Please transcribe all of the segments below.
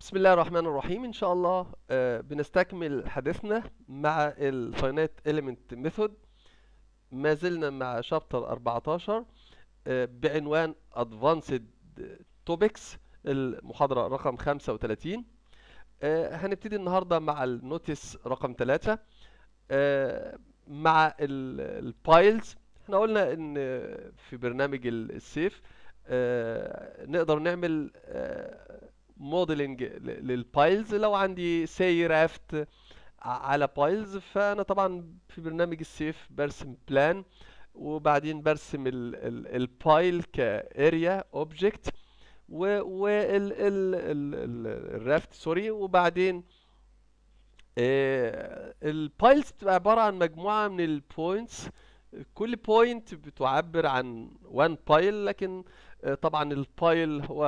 بسم الله الرحمن الرحيم ان شاء الله آه بنستكمل حديثنا مع الفاينات ايليمنت ميثود ما زلنا مع شابتر 14 آه بعنوان ادفانسد توبكس المحاضرة رقم 35 آه هنبتدي النهاردة مع النوتس رقم 3 آه، مع البايلز احنا قلنا ان في برنامج السيف آه، نقدر نعمل آه، موديلنج للبايلز لو عندي سي رافت على بايلز فانا طبعا في برنامج السيف برسم بلان وبعدين برسم البايل كاريا اوبجكت والرافت سوري وبعدين آه، البايلز بتبقى عباره عن مجموعه من البوينتس كل بوينت بتعبر عن وان بايل لكن آه، طبعا الفايل هو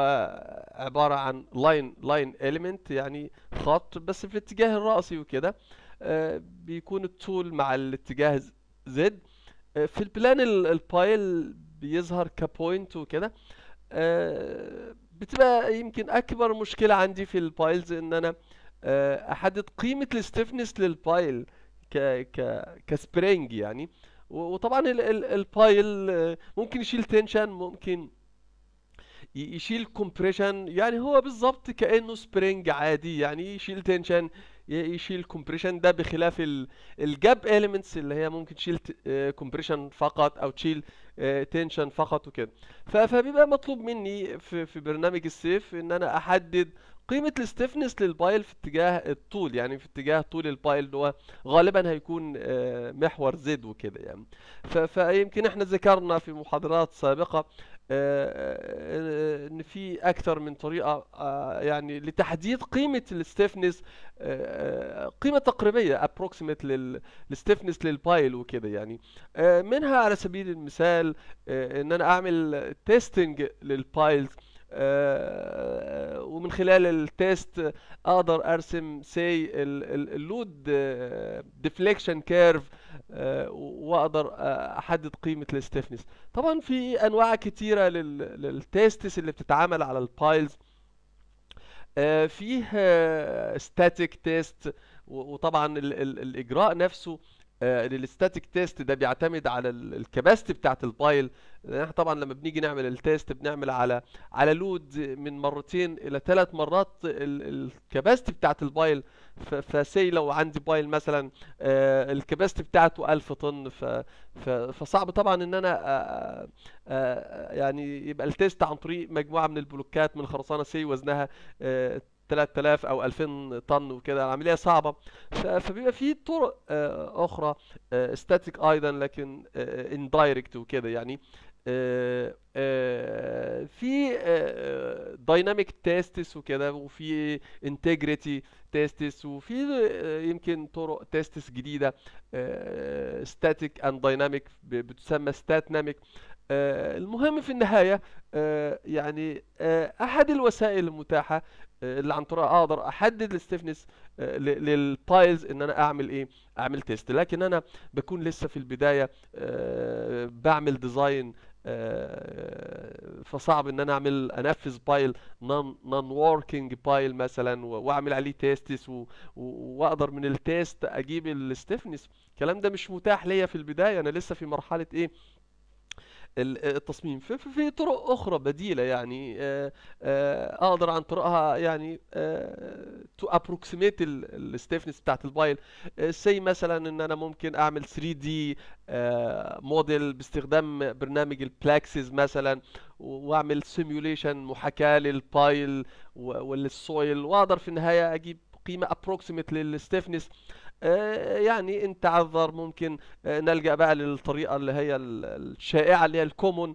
عبارة عن لاين لاين element يعني خط بس في الاتجاه الرأسي وكده آه، بيكون الطول مع الاتجاه زد آه، في البلان الفايل بيظهر كبوينت وكده بتبقى يمكن اكبر مشكلة عندي في الفايلز ان انا احدد قيمة الستيفنس للفايل ك ك كسبرينج يعني وطبعا الفايل ممكن يشيل تنشن ممكن يشيل كومبريشن يعني هو بالظبط كانه سبرينج عادي يعني يشيل تنشن يشيل كومبريشن ده بخلاف الجاب اليمنتس اللي هي ممكن تشيل كومبريشن آه، فقط او تشيل تنشن آه، فقط وكده فبيبقى مطلوب مني في, في برنامج السيف ان انا احدد قيمة الستفنس للبايل في اتجاه الطول يعني في اتجاه طول البايل اللي هو غالبا هيكون آه، محور زد وكده يعني فيمكن احنا ذكرنا في محاضرات سابقة آه، آه، آه، ان في اكثر من طريقه يعني لتحديد قيمه الستيفنس قيمه تقريبيه ابروكسيميت للستيفنس للبايل وكده يعني منها على سبيل المثال ان انا اعمل تيستنج للبايلز آه، ومن خلال التيست اقدر ارسم سي اللود ديفليكشن آه، كيرف آه، واقدر احدد قيمه الستيفنس طبعا في انواع كتيره للتيستس اللي بتتعمل على البايلز فيه ستاتيك تيست وطبعا الاجراء نفسه آه، الستاتيك تيست ده بيعتمد على الكباستي بتاعت البايل احنا طبعا لما بنيجي نعمل التيست بنعمل على على لود من مرتين الى ثلاث مرات الكباستي بتاعت البايل فسي لو عندي بايل مثلا آه، الكباستي بتاعته 1000 طن فصعب طبعا ان انا آه، يعني يبقى التيست عن طريق مجموعه من البلوكات من خرسانه سي وزنها 3000 او 2000 طن وكده العمليه يعني صعبه فبيبقى في طرق آه، اخرى ستاتيك آه، ايضا لكن اندايركت آه، وكده يعني في دايناميك تيستس وكده وفي انتجريتي تيستس وفي يمكن طرق تيستس جديده ستاتيك اند دايناميك بتسمى ستاتناميك المهم في النهايه يعني احد الوسائل المتاحه اللي عن طريقها اقدر احدد الستيفنس آه، للبايلز ان انا اعمل ايه اعمل تيست لكن انا بكون لسه في البدايه آه، بعمل ديزاين آه، فصعب ان انا اعمل انفذ بايل نون نون وركينج بايل مثلا واعمل عليه تيستس واقدر من التيست اجيب الستيفنس الكلام ده مش متاح ليا في البدايه انا لسه في مرحله ايه التصميم في, في طرق اخرى بديله يعني آه، آه، اقدر عن طرقها يعني تو ابروكسيميت الستيفنس بتاعت البايل سي آه، مثلا ان انا ممكن اعمل 3 دي موديل باستخدام برنامج البلاكسز مثلا واعمل سيميوليشن محاكاه للبايل وللسويل واقدر في النهايه اجيب قيمه ابروكسيمتلي للستيفنس آه، يعني انت عذر ممكن آه، نلجا بقى للطريقه اللي هي الشائعه اللي هي الكومون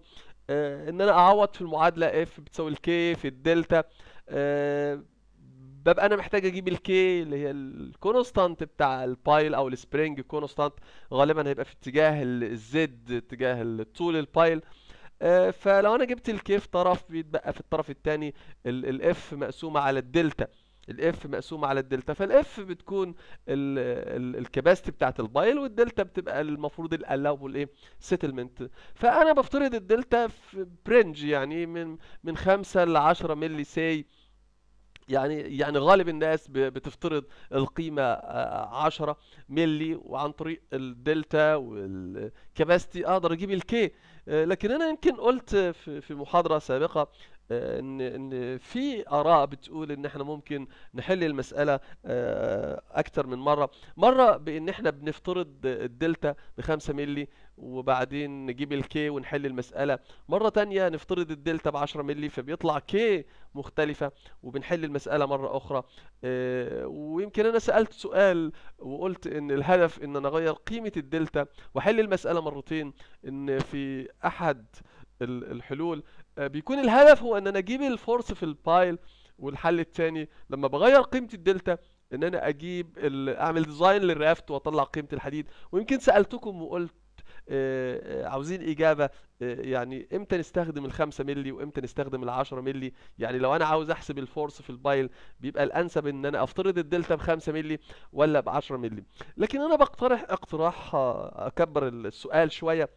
آه، ان انا اعوض في المعادله اف بتساوي الكي في الدلتا ببقى انا محتاج اجيب الكي اللي هي الكونستانت بتاع البايل او السبرينج كونستانت غالبا هيبقى في اتجاه الزد اتجاه الطول البايل فلو انا جبت الكي في طرف بيتبقى في الطرف الثاني الاف مقسومه على الدلتا الاف مقسومه على الدلتا فالاف بتكون الكباستي بتاعت البايل والدلتا بتبقى المفروض الالاو الايه سيتلمنت فانا بفترض الدلتا في برنج يعني من من 5 ل 10 مللي ساي يعني يعني غالب الناس بتفترض القيمه 10 آه، ملي وعن طريق الدلتا والكباستي اقدر اجيب الكي آه، لكن انا يمكن قلت في محاضره سابقه آه، ان ان في اراء بتقول ان احنا ممكن نحل المساله آه، اكتر من مره مره بان احنا بنفترض الدلتا ب 5 مللي وبعدين نجيب الكي ونحل المساله مره ثانيه نفترض الدلتا ب 10 مللي فبيطلع كي مختلفه وبنحل المساله مره اخرى آه، ويمكن انا سالت سؤال وقلت ان الهدف ان انا اغير قيمه الدلتا واحل المساله مرتين ان في احد الحلول بيكون الهدف هو ان انا اجيب الفورس في البايل والحل الثاني لما بغير قيمه الدلتا ان انا اجيب اعمل ديزاين للرافت واطلع قيمه الحديد ويمكن سالتكم وقلت آه، آه، عاوزين اجابه آه، يعني امتى نستخدم ال 5 مللي وامتى نستخدم ال 10 مللي يعني لو انا عاوز احسب الفورس في البايل بيبقى الانسب ان انا افترض الدلتا ب 5 مللي ولا ب 10 مللي لكن انا بقترح اقتراح اكبر السؤال شويه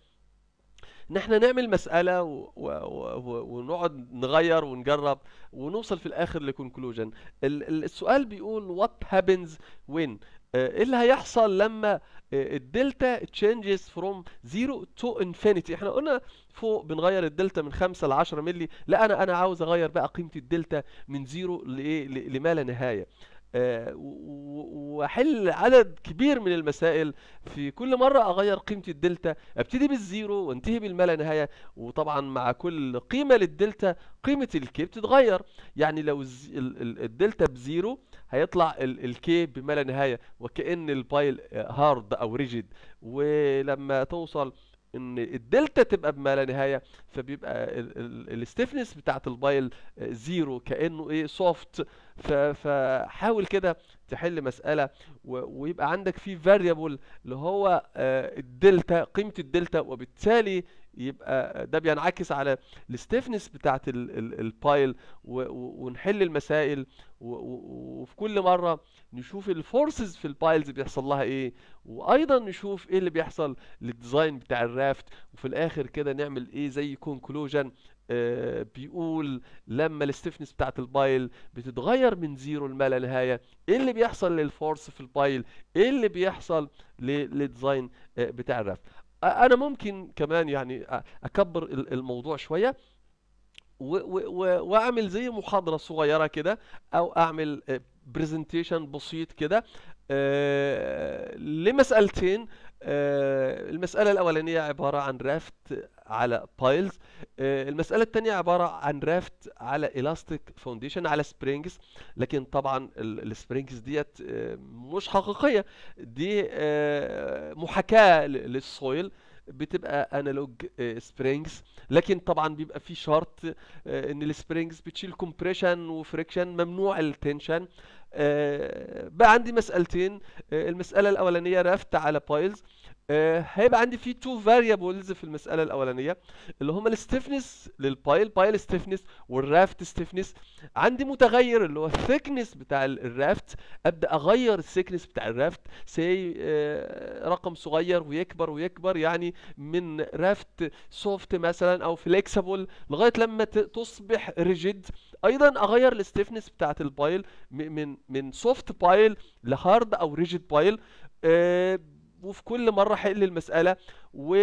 ان احنا نعمل مساله و... و... و... ونقعد نغير ونجرب ونوصل في الاخر لكونكلوجن ال... السؤال بيقول what happens when آه، ايه اللي هيحصل لما آه، الدلتا تشينجز فروم 0 تو انفينيتي احنا قلنا فوق بنغير الدلتا من 5 ل 10 مللي لا انا انا عاوز اغير بقى قيمه الدلتا من 0 لايه لما لا نهايه آه، واحل عدد كبير من المسائل في كل مرة اغير قيمة الدلتا ابتدي بالزيرو وانتهي بالما نهاية وطبعا مع كل قيمة للدلتا قيمة الكي بتتغير يعني لو الدلتا بزيرو هيطلع الكي بما لا نهاية وكأن البايل هارد او ريجيد ولما توصل ان الدلتا تبقى بما لا نهايه فبيبقى الاستفنس بتاعت البايل زيرو كانه ايه سوفت فحاول كده تحل مساله ويبقى عندك في فاريبل اللي هو آه، الدلتا قيمه الدلتا وبالتالي يبقى ده بينعكس على الستيفنس بتاعت البايل ونحل المسائل وفي كل مره نشوف الفورسز في البايلز بيحصل لها ايه وايضا نشوف ايه اللي بيحصل للديزاين بتاع الرافت وفي الاخر كده نعمل ايه زي كونكلوجن آه، بيقول لما الاستفنس بتاعت البايل بتتغير من زيرو لما لا نهايه ايه اللي بيحصل للفورس في البايل ايه اللي بيحصل للديزاين آه، بتاع الرافت انا ممكن كمان يعني اكبر الموضوع شويه واعمل زي محاضره صغيره كده او اعمل برزنتيشن بسيط كده لمسالتين آه، المسألة الأولانية عبارة عن رافت على بايلز آه، المسألة الثانية عبارة عن رافت على إلاستيك فونديشن على سبرينجز لكن طبعا السبرينجز ديت آه، مش حقيقية دي محاكاة للسويل بتبقى انالوج آه، سبرينجز لكن طبعا بيبقى في شرط آه، ان السبرينجز بتشيل كومبريشن وفريكشن ممنوع التنشن آه، بقى عندي مسألتين المسألة الأولانية رفت على بايلز آه، هيبقى عندي في تو فاريبلز في المساله الاولانيه اللي هما الستيفنس للبايل بايل ستيفنس والرافت ستيفنس عندي متغير اللي هو الثيكنس بتاع الرافت ابدا اغير الثيكنس بتاع الرافت آه، سي رقم صغير ويكبر ويكبر يعني من رافت سوفت مثلا او فليكسبل لغايه لما تصبح ريجيد ايضا اغير الستيفنس بتاعت البايل من من سوفت بايل لهارد او ريجيد بايل وفي كل مره حل المساله و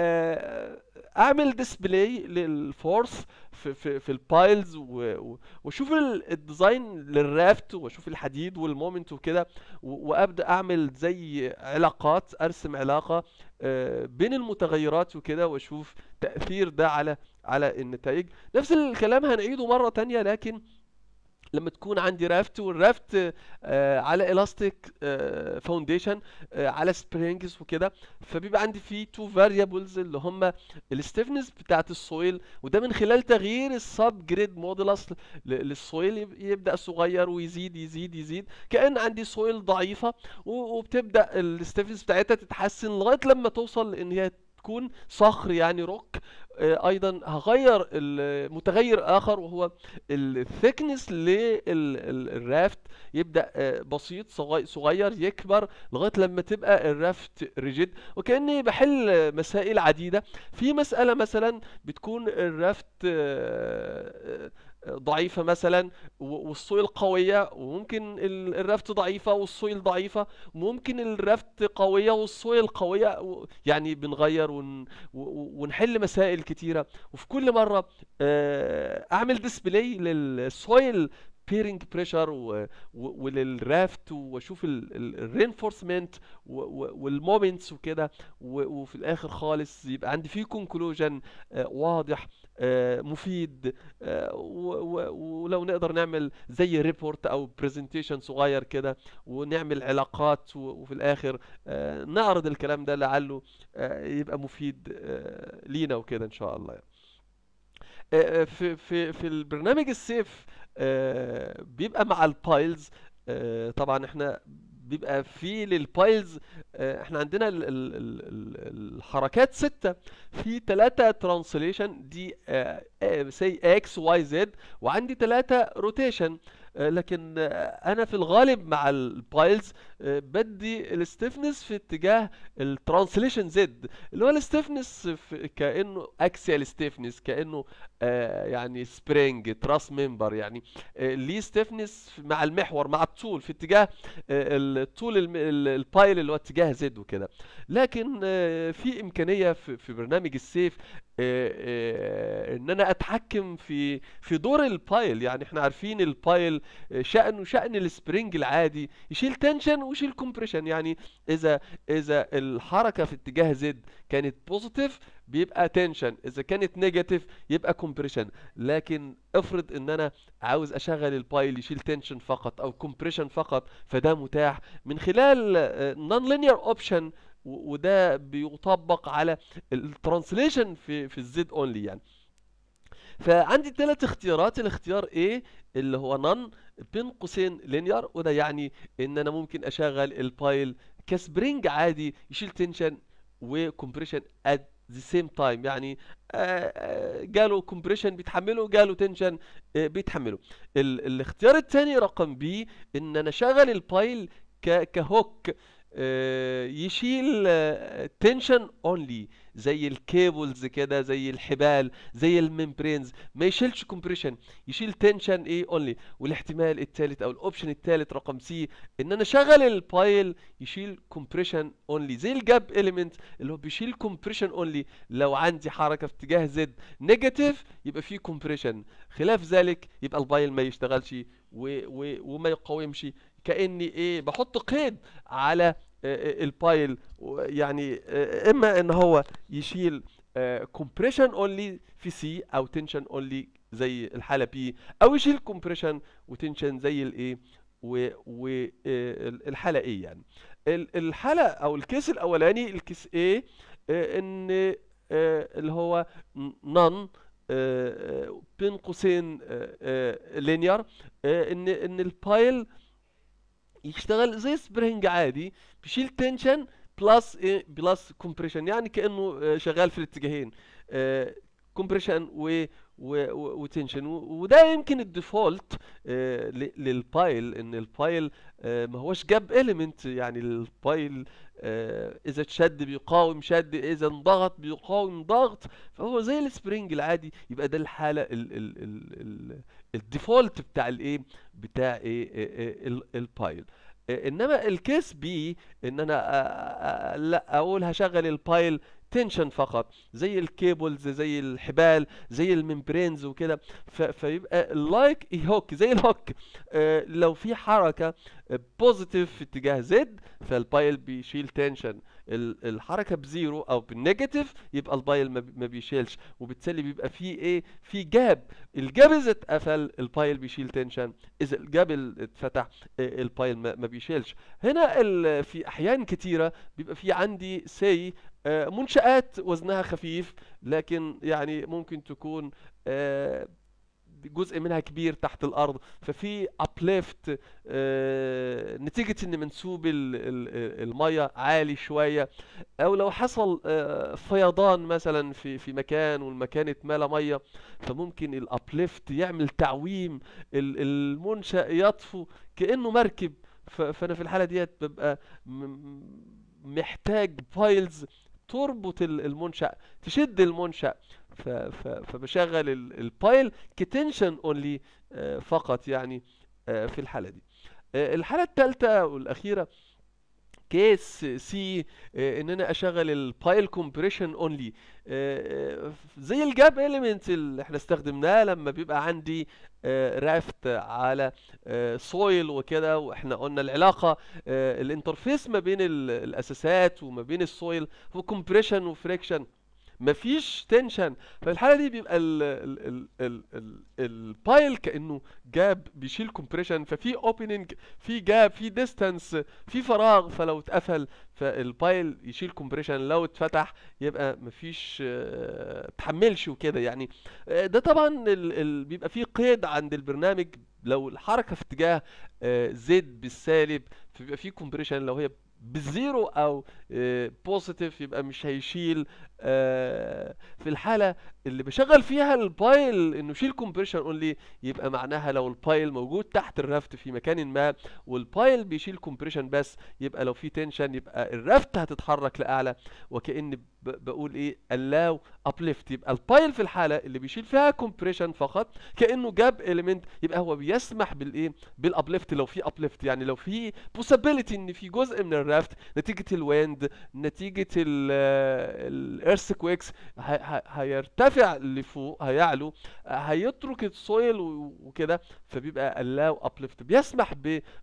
آه، اعمل ديسبلاي للفورس في في, في البايلز واشوف الديزاين للرافت واشوف الحديد والمومنت وكده وابدا اعمل زي علاقات ارسم علاقه آه، بين المتغيرات وكده واشوف تاثير ده على على النتائج نفس الكلام هنعيده مره تانية لكن لما تكون عندي رافت والرافت آه على الاستيك آه، فاونديشن آه على سبرينجز وكده فبيبقى عندي فيه تو فاريبلز اللي هم الستيفنس بتاعه السويل وده من خلال تغيير السب جريد مودولس للسويل يبدا صغير ويزيد يزيد يزيد كان عندي سويل ضعيفه وبتبدا الستيفنس بتاعتها تتحسن لغايه لما توصل ان هي تكون صخر يعني روك آه، ايضا هغير المتغير اخر وهو الثيكنس للرافت يبدا آه، بسيط صغير يكبر لغايه لما تبقى الرافت ريجيد وكاني بحل مسائل عديده في مساله مثلا بتكون الرافت آه، ضعيفة مثلا والسويل قوية وممكن الرفت ضعيفة والسويل ضعيفة ممكن الرفت قوية والسويل قوية يعني بنغير ونحل مسائل كتيرة وفي كل مرة آه، اعمل ديسبلاي للسويل بيرنج بريشر وللرافت واشوف الرينفورسمنت والمومنتس وكده وفي الاخر خالص يبقى عندي فيه كونكلوجن آه، واضح آه، مفيد آه، ولو نقدر نعمل زي ريبورت او برزنتيشن صغير كده ونعمل علاقات وفي الاخر نعرض الكلام ده لعله يبقى مفيد لينا وكده ان شاء الله في في في البرنامج السيف آه، بيبقى مع البايلز آه، طبعا احنا بيبقى في للبايلز آه، احنا عندنا الحركات ستة في ثلاثة ترانسليشن دي سي اكس واي زد وعندي ثلاثة روتيشن لكن انا في الغالب مع البايلز بدي الستيفنس في اتجاه الترانسليشن زد اللي هو الستيفنس كانه اكسيال ستيفنس كانه آه، يعني سبرينج تراس ممبر يعني آه، ليه ستيفنس مع المحور مع الطول في اتجاه آه، الطول البايل اللي هو اتجاه زد وكده لكن في امكانيه في, في برنامج السيف ان انا اتحكم في في دور البايل يعني احنا عارفين البايل شانه شان السبرينج العادي يشيل تنشن وشيل كومبريشن يعني اذا اذا الحركه في اتجاه زد كانت بوزيتيف بيبقى تنشن اذا كانت نيجاتيف يبقى كومبريشن لكن افرض ان انا عاوز اشغل البايل يشيل تنشن فقط او كومبريشن فقط فده متاح من خلال نون لينير اوبشن وده بيطبق على الترانسليشن في في الزد اونلي يعني فعندي ثلاث اختيارات الاختيار A اللي هو نن بين قوسين لينير وده يعني ان انا ممكن اشغل البايل كسبرينج عادي يشيل تنشن وكمبريشن ات ذا سيم تايم يعني جاله آه، آه، كومبريشن بيتحمله جاله تنشن آه، بيتحمله ال الاختيار الثاني رقم بي ان انا شغل البايل كهوك يشيل تنشن اونلي زي الكيبلز كده زي الحبال زي الممبرينز ما يشيلش كومبريشن يشيل تنشن ايه اونلي والاحتمال الثالث او الاوبشن الثالث رقم سي ان انا اشغل البايل يشيل كومبريشن اونلي زي الجاب اليمنت اللي هو بيشيل كومبريشن اونلي لو عندي حركه في اتجاه زد نيجاتيف يبقى فيه كومبريشن خلاف ذلك يبقى البايل ما يشتغلش و و وما يقاومش كاني ايه بحط قيد على آه، آه، البايل يعني آه، اما ان هو يشيل كومبريشن اونلي في سي او تنشن اونلي زي الحاله بي او يشيل كومبريشن وتنشن زي الايه والحاله ايه يعني الحاله او الكيس الاولاني الكيس ايه ان اللي هو نون بين قوسين لينير ان ان البايل يشتغل زي سبرينج عادي بشيل تنشن بلس إيه بلس كومبريشن يعني كانه آه، شغال في الاتجاهين كومبريشن آه، و وتنشن وده يمكن الديفولت آه، للبايل ان البايل ما هوش جاب اليمنت يعني البايل اذا اتشد بيقاوم شد اذا انضغط بيقاوم ضغط فهو زي السبرينج العادي يبقى ده الحاله ال ال ال الديفولت بتاع الايه بتاع ايه, إيه،, إيه، البايل انما الكيس بي ان انا آه، آه، آه، لا اقول هشغل البايل تنشن فقط زي الكيبلز زي الحبال زي الممبرينز وكده فيبقى لايك هوك زي الهوك لو في حركه بوزيتيف في اتجاه زد فالبايل بيشيل تنشن الحركه بزيرو او بالنيجاتيف يبقى البايل ما بيشيلش وبالتالي بيبقى في ايه في جاب الجاب اذا اتقفل البايل بيشيل تنشن اذا الجاب اتفتح آه، البايل ما بيشيلش هنا في احيان كتيره بيبقى في عندي سي آه، منشآت وزنها خفيف لكن يعني ممكن تكون آه، جزء منها كبير تحت الارض ففي ابليفت آه، نتيجه ان منسوب الميه عالي شويه او لو حصل آه، فيضان مثلا في في مكان والمكان اتملى ميه فممكن الابليفت يعمل تعويم المنشا يطفو كانه مركب فانا في الحاله ديت ببقى محتاج بايلز تربط المنشا تشد المنشا فبشغل البايل كتنشن اونلي آه، فقط يعني آه، في الحاله دي آه، الحاله الثالثه والاخيره كيس سي ان انا اشغل البايل كومبريشن اونلي زي الجاب اليمنت اللي احنا استخدمناه لما بيبقى عندي رافت على سويل وكده واحنا قلنا العلاقه الانترفيس ما بين الاساسات وما بين السويل كومبريشن وفريكشن مفيش تنشن ففي الحاله دي بيبقى ال ال ال ال البايل كانه جاب بيشيل كومبريشن ففي اوبننج في جاب في ديستانس في فراغ فلو اتقفل فالبايل يشيل كومبريشن لو اتفتح يبقى مفيش آه، تحملش وكده يعني آه، ده طبعا ال ال بيبقى فيه قيد عند البرنامج لو الحركه في اتجاه آه، زد بالسالب فبيبقى فيه كومبريشن لو هي بالزيرو او بوزيتيف يبقى مش هيشيل آه، في الحالة اللي بشغل فيها البايل انه شيل كومبريشن اونلي يبقى معناها لو البايل موجود تحت الرافت في مكان ما والبايل بيشيل كومبريشن بس يبقى لو في تنشن يبقى الرافت هتتحرك لاعلى وكأن بقول ايه اللاو ابليفت يبقى البايل في الحالة اللي بيشيل فيها كومبريشن فقط كأنه جاب اليمنت يبقى هو بيسمح بالايه بالابليفت لو في ابليفت يعني لو في بوسابيلتي ان في جزء من الرافت نتيجة الويند نتيجة ال ايرثكويكس هيرتفع لفوق هيعلو هيترك السويل وكده فبيبقى اللاو ابليفت بيسمح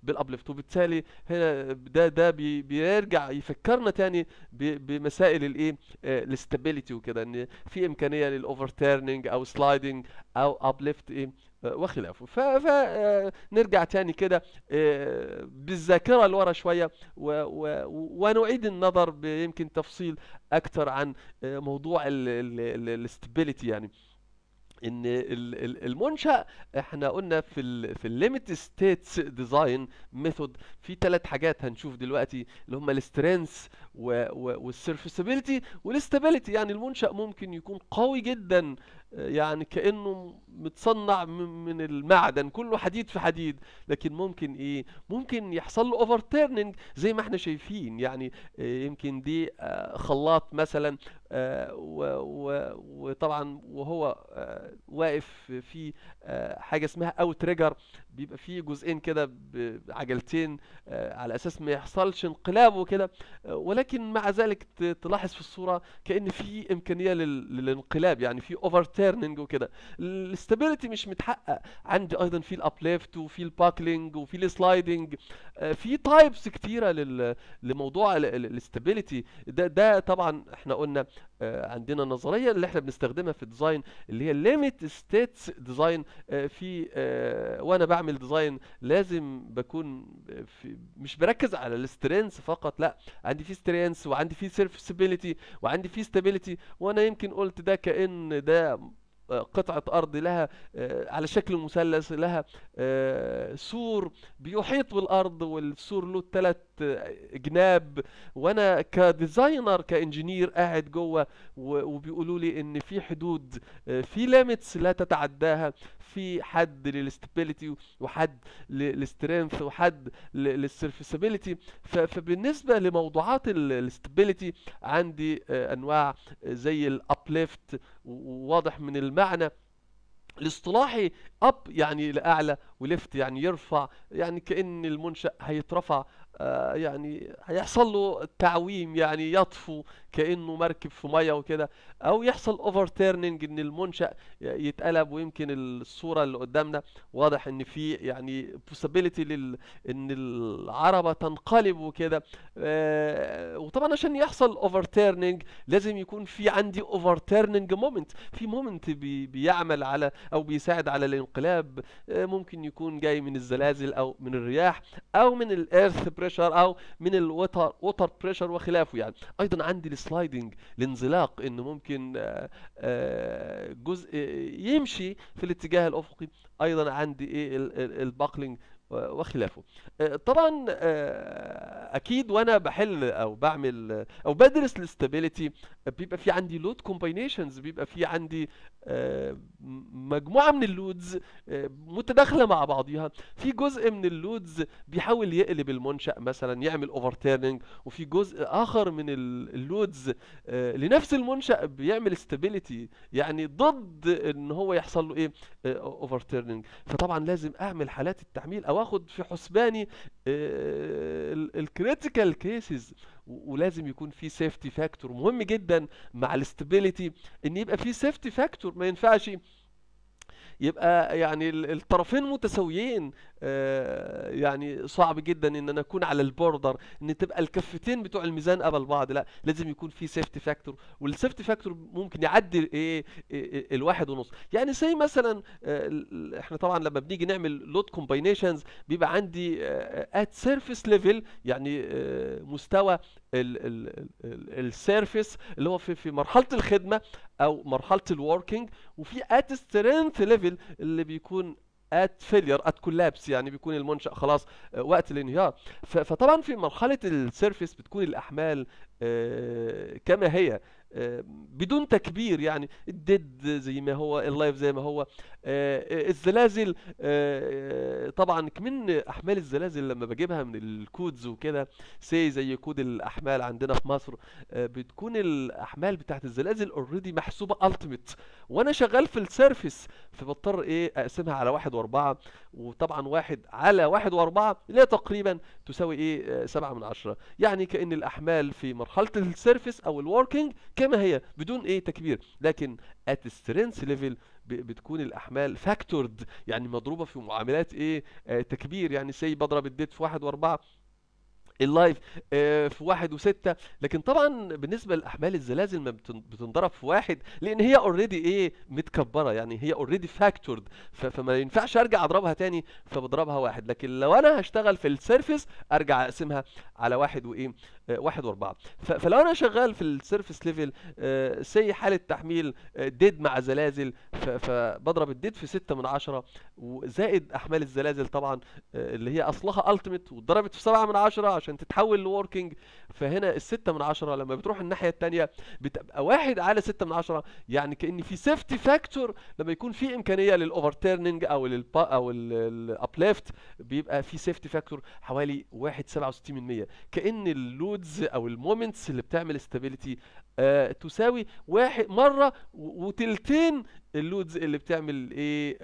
بالابليفت وبالتالي هنا ده ده بيرجع يفكرنا تاني بمسائل الايه آه، الاستابيليتي وكده ان في امكانيه للاوفر تيرنينج او سلايدنج او ابليفت ايه وخلافه فنرجع تاني كده آه، بالذاكرة لورا شوية ونعيد النظر يمكن تفصيل أكتر عن آه، موضوع الاستابيليتي يعني ان المنشا احنا قلنا في الـ في الليمت ستيتس ديزاين ميثود في ثلاث حاجات هنشوف دلوقتي اللي هم السترينث والسيرفيسابيلتي والاستابيليتي يعني المنشا ممكن يكون قوي جدا يعني كانه متصنع من المعدن كله حديد في حديد لكن ممكن ايه ممكن يحصل له اوفر تيرنينج زي ما احنا شايفين يعني آه، يمكن دي آه، خلاط مثلا آه، وطبعا وهو آه، واقف في آه، حاجه اسمها او تريجر بيبقى فيه جزئين كده بعجلتين على اساس ما يحصلش انقلاب وكده ولكن مع ذلك تلاحظ في الصوره كان في امكانيه للانقلاب يعني في اوفر تيرنينج وكده الاستابيليتي مش متحقق عندي ايضا في الابليفت وفي الباكلينج وفي السلايدنج في تايبس كتيره لموضوع الاستابيليتي ده ده طبعا احنا قلنا آه، عندنا النظريه اللي احنا بنستخدمها في الديزاين اللي هي ليميت ستيتس ديزاين في آه، وانا بعمل ديزاين لازم بكون في مش بركز على السترينث فقط لا عندي في سترينث وعندي في سيرفيسبيليتي وعندي في ستابيليتي وانا يمكن قلت ده كان ده قطعة أرض لها آه، على شكل مثلث لها آه، سور بيحيط بالأرض والسور له ثلاث آه، جناب وأنا كديزاينر كإنجينير قاعد جوه وبيقولوا لي إن في حدود في ليميتس لا تتعداها في حد للاستابيليتي وحد للسترينث وحد للسيرفيسابيليتي فبالنسبه لموضوعات الاستابيليتي عندي آه، انواع آه، زي الابليفت وواضح من المعنى الاصطلاحي اب يعني لاعلى وليفت يعني يرفع يعني كان المنشا هيترفع آه، يعني هيحصل له تعويم يعني يطفو كانه مركب في ميه وكده او يحصل اوفر تيرنينج ان المنشا يتقلب ويمكن الصوره اللي قدامنا واضح ان في يعني بوسابيلتي لل ان العربه تنقلب وكده آه وطبعا عشان يحصل اوفر تيرنينج لازم يكون في عندي اوفر تيرنينج مومنت في مومنت بي بيعمل على او بيساعد على الانقلاب آه ممكن يكون جاي من الزلازل او من الرياح او من الايرث بريشر او من الوتر ووتر بريشر وخلافه يعني ايضا عندي السلايدنج الانزلاق انه ممكن آه، آه، جزء آه، يمشي في الاتجاه الافقي ايضا عندي ايه الباكلينج وخلافه آه، طبعا آه، اكيد وانا بحل او بعمل او بدرس الاستابيليتي بيبقى في عندي لود كومباينيشنز بيبقى في عندي آه، مجموعه من اللودز متداخله مع بعضيها في جزء من اللودز بيحاول يقلب المنشا مثلا يعمل تيرنينج وفي جزء اخر من اللودز لنفس المنشا بيعمل استابيليتي يعني ضد ان هو يحصل له ايه تيرنينج فطبعا لازم اعمل حالات التعميل او او اخد في حسباني الكريتيكال آه، كيسز ولازم يكون في سيفتي فاكتور مهم جدا مع الاستابيليتي ان يبقى في سيفتي فاكتور ما ينفعش يبقى يعني الطرفين متساويين آه، يعني صعب جدا ان انا اكون على البوردر ان تبقى الكفتين بتوع الميزان قبل بعض لا لازم يكون في سيفتي فاكتور والسيفتي فاكتور ممكن يعدي إيه،, إيه،, ايه الواحد ونص يعني زي مثلا آه، احنا طبعا لما بنيجي نعمل لود كومباينيشنز بيبقى عندي ات سيرفيس ليفل يعني آه، مستوى السيرفيس اللي هو في في مرحله الخدمه او مرحله الوركينج وفي ات سترينث ليفل اللي بيكون ات فيلير ات كولابس يعني بيكون المنشا خلاص آه، وقت الانهيار فطبعا في مرحله السيرفيس بتكون الاحمال آه، كما هي آه، بدون تكبير يعني الديد زي ما هو اللايف زي ما هو آه، آه، الزلازل طبعا كمان احمال الزلازل لما بجيبها من الكودز وكده سي زي كود الاحمال عندنا في مصر بتكون الاحمال بتاعت الزلازل اوريدي محسوبه التيميت وانا شغال في السيرفيس فبضطر ايه اقسمها على واحد واربعة وطبعا واحد على واحد واربعة اللي هي تقريبا تساوي ايه آه، سبعة من عشرة يعني كان الاحمال في مرحله السيرفس او الوركينج كما هي بدون ايه تكبير لكن at strength level بتكون الاحمال فاكتورد يعني مضروبه في معاملات ايه آه تكبير يعني سي بضرب الديت في واحد واربعه اللايف آه، في واحد وستة لكن طبعا بالنسبة لأحمال الزلازل ما بتنضرب في واحد لأن هي اوريدي ايه متكبرة يعني هي اوريدي فاكتورد فما ينفعش ارجع اضربها تاني فبضربها واحد لكن لو انا هشتغل في السيرفيس ارجع اقسمها على واحد وايه 1 و4 فلو انا شغال في السيرفيس ليفل آه، سي حاله تحميل آه، ديد مع زلازل فبضرب الديد في 6 من 10 وزائد احمال الزلازل طبعا آه، اللي هي اصلها التيميت وضربت في 7 من 10 عشان تتحول لوركينج فهنا ال 6 من 10 لما بتروح الناحيه الثانيه بتبقى 1 على 6 من 10 يعني كان في سيفتي فاكتور لما يكون في امكانيه للاوفر تيرنينج او للبا او الابليفت بيبقى في سيفتي فاكتور حوالي 1.67% كان اللود الكودز او المومنتس اللي بتعمل استابيليتي آه تساوي واحد مرة وتلتين اللودز اللي بتعمل ايه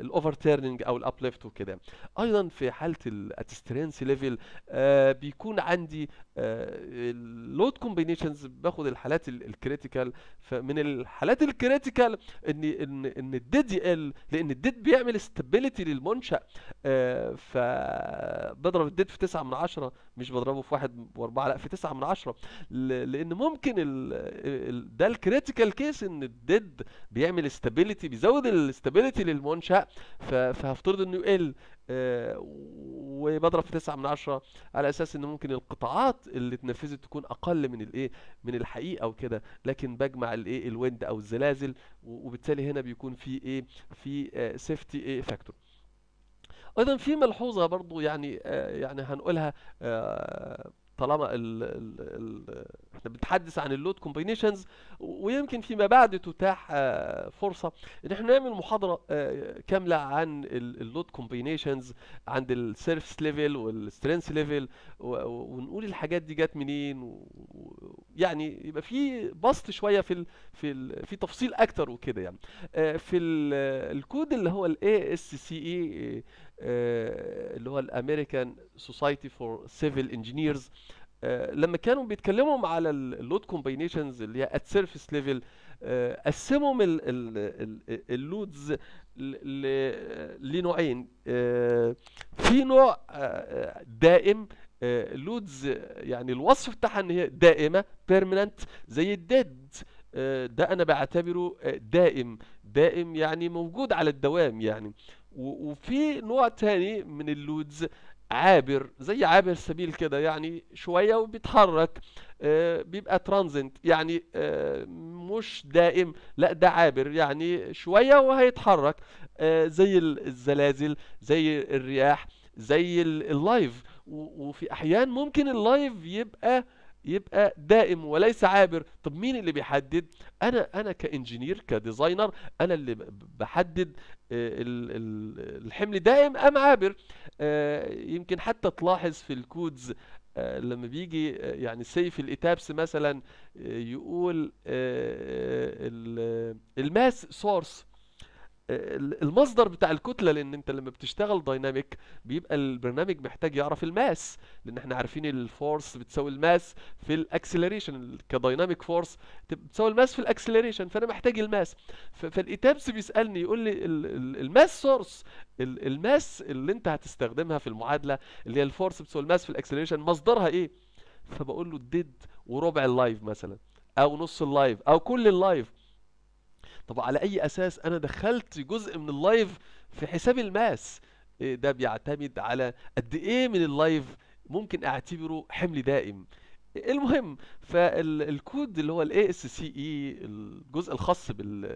الاوفر تيرنينج او الابليفت وكده ايضا في حاله الاتسترينس ليفل آه بيكون عندي اللود آه، كومبينيشنز باخد الحالات الكريتيكال فمن الحالات الكريتيكال ان ان ان الديد يقل لان الديد بيعمل استابيليتي للمنشا آه فبضرب الديد في 9 من 10 مش بضربه في 1 و4 لا في 9 من 10 لان ممكن ممكن الـ الـ ده الكريتيكال كيس ان الديد بيعمل استابيليتي بيزود الاستابيليتي للمنشا فهفترض انه يقل آه، وبضرب في 9 من 10 على اساس ان ممكن القطاعات اللي اتنفذت تكون اقل من الايه من الحقيقه وكده لكن بجمع الايه الويند او الزلازل وبالتالي هنا بيكون في ايه في سيفتي آه، ايه فاكتور ايضا في ملحوظه برضو يعني آه يعني هنقولها آه طالما ال ال ال احنا بنتحدث عن اللود كومبينيشنز ويمكن فيما بعد تتاح آه، فرصه ان احنا نعمل محاضره آه، كامله عن اللود كومبينيشنز عند السيرفس ليفل والسترينث ليفل ونقول الحاجات دي جت منين يعني يبقى في بسط شويه في في في تفصيل اكتر وكده يعني آه، في الكود اللي هو الاي اس سي اي آه، اللي هو الامريكان سوسايتي فور سيفل انجينيرز لما كانوا بيتكلموا على اللود كومبينيشنز اللي هي ات سيرفيس ليفل قسموا اللودز لنوعين آه، في نوع آه، دائم لودز يعني الوصف بتاعها ان هي دائمه بيرمننت زي الديد ده انا بعتبره دائم دائم يعني موجود على الدوام يعني وفي نوع تاني من اللودز عابر زي عابر سبيل كده يعني شوية وبيتحرك آه، بيبقى ترانزنت يعني آه، مش دائم لا ده عابر يعني شوية وهيتحرك آه، زي الزلازل زي الرياح زي اللايف وفي احيان ممكن اللايف يبقى يبقى دائم وليس عابر طب مين اللي بيحدد انا انا كانجينير كديزاينر انا اللي بحدد آه، الحمل دائم ام عابر آه، يمكن حتى تلاحظ في الكودز آه، لما بيجي يعني سيف الاتابس مثلا يقول الماس سورس المصدر بتاع الكتله لان انت لما بتشتغل دايناميك بيبقى البرنامج محتاج يعرف الماس لان احنا عارفين الفورس بتساوي الماس في الاكسلريشن كدايناميك فورس بتساوي الماس في الاكسلريشن فانا محتاج الماس فالاتابس بيسالني يقول لي الماس سورس الماس اللي انت هتستخدمها في المعادله اللي هي الفورس بتساوي الماس في الاكسلريشن مصدرها ايه فبقول له الديد وربع اللايف مثلا او نص اللايف او كل اللايف طب على اي اساس انا دخلت جزء من اللايف في حساب الماس إيه، ده بيعتمد على قد ايه من اللايف ممكن اعتبره حمل دائم المهم فالكود اللي هو الاي اس سي اي الجزء الخاص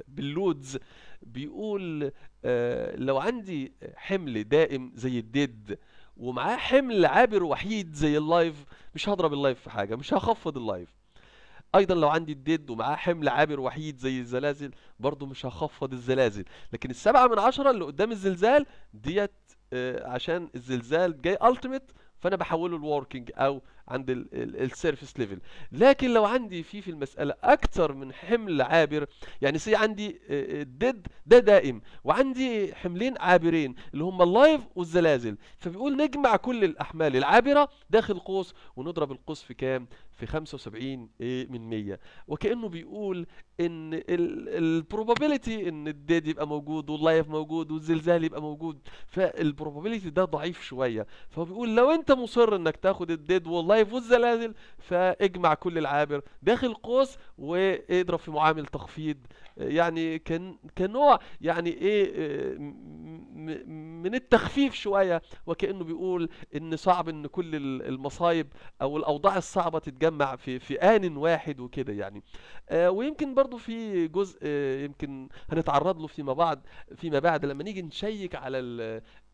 باللودز بيقول آه، لو عندي حمل دائم زي الديد ومعاه حمل عابر وحيد زي اللايف مش هضرب اللايف في حاجه مش هخفض اللايف ايضا لو عندي الديد ومعاه حمل عابر وحيد زي الزلازل برضو مش هخفض الزلازل لكن السبعة من عشرة اللي قدام الزلزال ديت آه، عشان الزلزال جاي التيميت فانا بحوله الوركينج او عند السيرفيس ليفل لكن لو عندي في في المساله اكثر من حمل عابر يعني سي عندي ديد ده آه، آه، دائم وعندي حملين عابرين اللي هم اللايف والزلازل فبيقول نجمع كل الاحمال العابره داخل قوس ونضرب القوس في كام في 75 آه، من 100 وكانه بيقول ان البروبابيلتي ان الديد يبقى موجود واللايف موجود والزلزال يبقى موجود فالبروبابيلتي ده ضعيف شويه فهو بيقول لو انت مصر انك تاخد الديد واللايف الطائف والزلازل فاجمع كل العابر داخل قوس واضرب في معامل تخفيض يعني كان كنوع يعني ايه آه، من التخفيف شويه وكانه بيقول ان صعب ان كل المصايب او الاوضاع الصعبه تتجمع في في ان واحد وكده يعني آه، ويمكن برضو في جزء آه، يمكن هنتعرض له فيما بعد فيما بعد لما نيجي نشيك على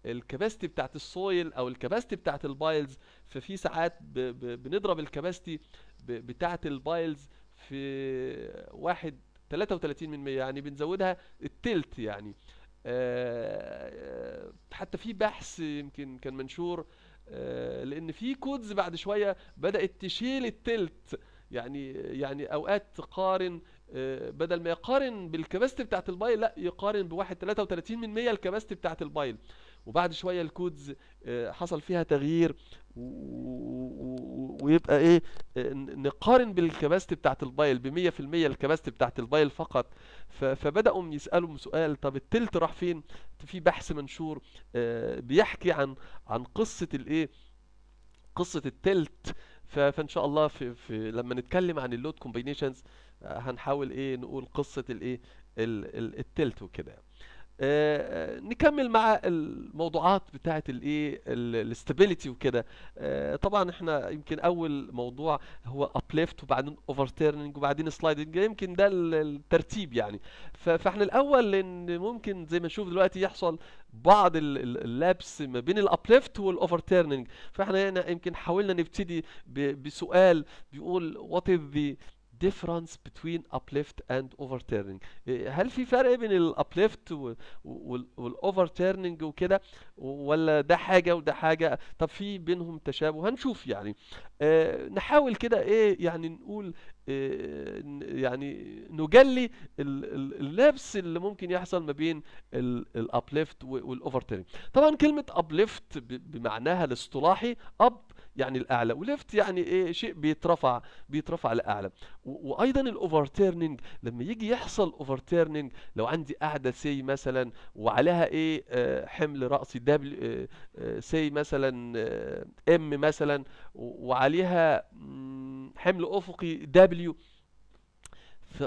الكباستي بتاعت السويل او الكباستي بتاعت البايلز ففي ساعات ب ب بنضرب الكباستي بتاعت البايلز في واحد 33 من 100 يعني بنزودها التلت يعني آه،, آه حتى في بحث يمكن كان منشور آه لان في كودز بعد شويه بدات تشيل التلت يعني يعني اوقات تقارن آه بدل ما يقارن بالكباستي بتاعت البايل لا يقارن بواحد 33 من 100 الكباستي بتاعت البايل وبعد شويه الكودز آه، حصل فيها تغيير ويبقى ايه آه، نقارن بالكباستي بتاعت البايل ب 100% الكباستي بتاعت البايل فقط فبداوا يسالوا سؤال طب التلت راح فين في بحث منشور آه، بيحكي عن عن قصه الايه قصه التلت فان شاء الله في, في لما نتكلم عن اللود كومبينيشنز هنحاول ايه نقول قصه الايه التلت وكده آه، آه، نكمل مع الموضوعات بتاعه الايه الاستابيليتي وكده آه، طبعا احنا يمكن اول موضوع هو ابليفت وبعدين تيرنينج وبعدين سلايدنج يمكن ده الترتيب يعني فاحنا الاول لان ممكن زي ما نشوف دلوقتي يحصل بعض اللابس ما بين الابليفت تيرنينج فاحنا هنا يمكن حاولنا نبتدي بسؤال بيقول وات از ذا difference between uplift and overturning إيه، هل في فرق بين الابليفت والاوفرتيرنينج وكده ولا ده حاجه وده حاجه طب في بينهم تشابه هنشوف يعني آه، نحاول كده ايه يعني نقول آه، يعني نجلي اللبس اللي ممكن يحصل ما بين الابليفت والاوفرتيرنينج طبعا كلمه ابليفت بمعناها الاصطلاحي اب يعني الاعلى وليفت يعني ايه شيء بيترفع بيترفع لاعلى وايضا تيرنينج لما يجي يحصل تيرنينج لو عندي قاعده سي مثلا وعليها ايه آه، حمل راسي دبليو سي آه، آه، مثلا ام مثلا وعليها حمل افقي دبليو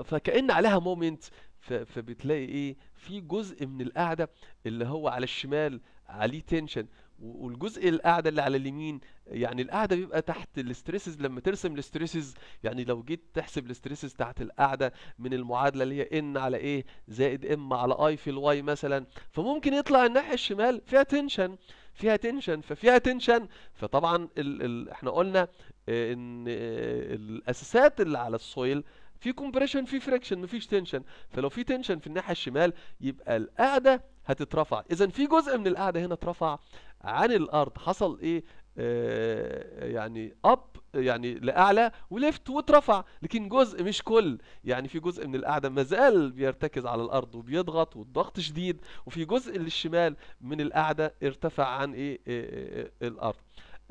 فكأن عليها مومنت فبتلاقي ايه في جزء من القاعده اللي هو على الشمال عليه تنشن والجزء القاعده اللي على اليمين يعني القاعده بيبقى تحت الاستريسز لما ترسم الاستريسز يعني لو جيت تحسب الاستريسز تحت القاعده من المعادله اللي هي ان على ايه زائد ام على اي في الواي مثلا فممكن يطلع الناحيه الشمال فيها تنشن فيها تنشن ففيها تنشن فطبعا ال ال احنا قلنا ان الاساسات اللي على السويل في كومبريشن في فريكشن مفيش تنشن فلو في تنشن في الناحيه الشمال يبقى القاعده هتترفع اذا في جزء من القاعده هنا اترفع عن الارض حصل ايه آه يعني اب يعني لاعلى وليفت واترفع لكن جزء مش كل يعني في جزء من القاعده ما زال بيرتكز على الارض وبيضغط والضغط شديد وفي جزء للشمال من القاعده ارتفع عن ايه, إيه, إيه, إيه الارض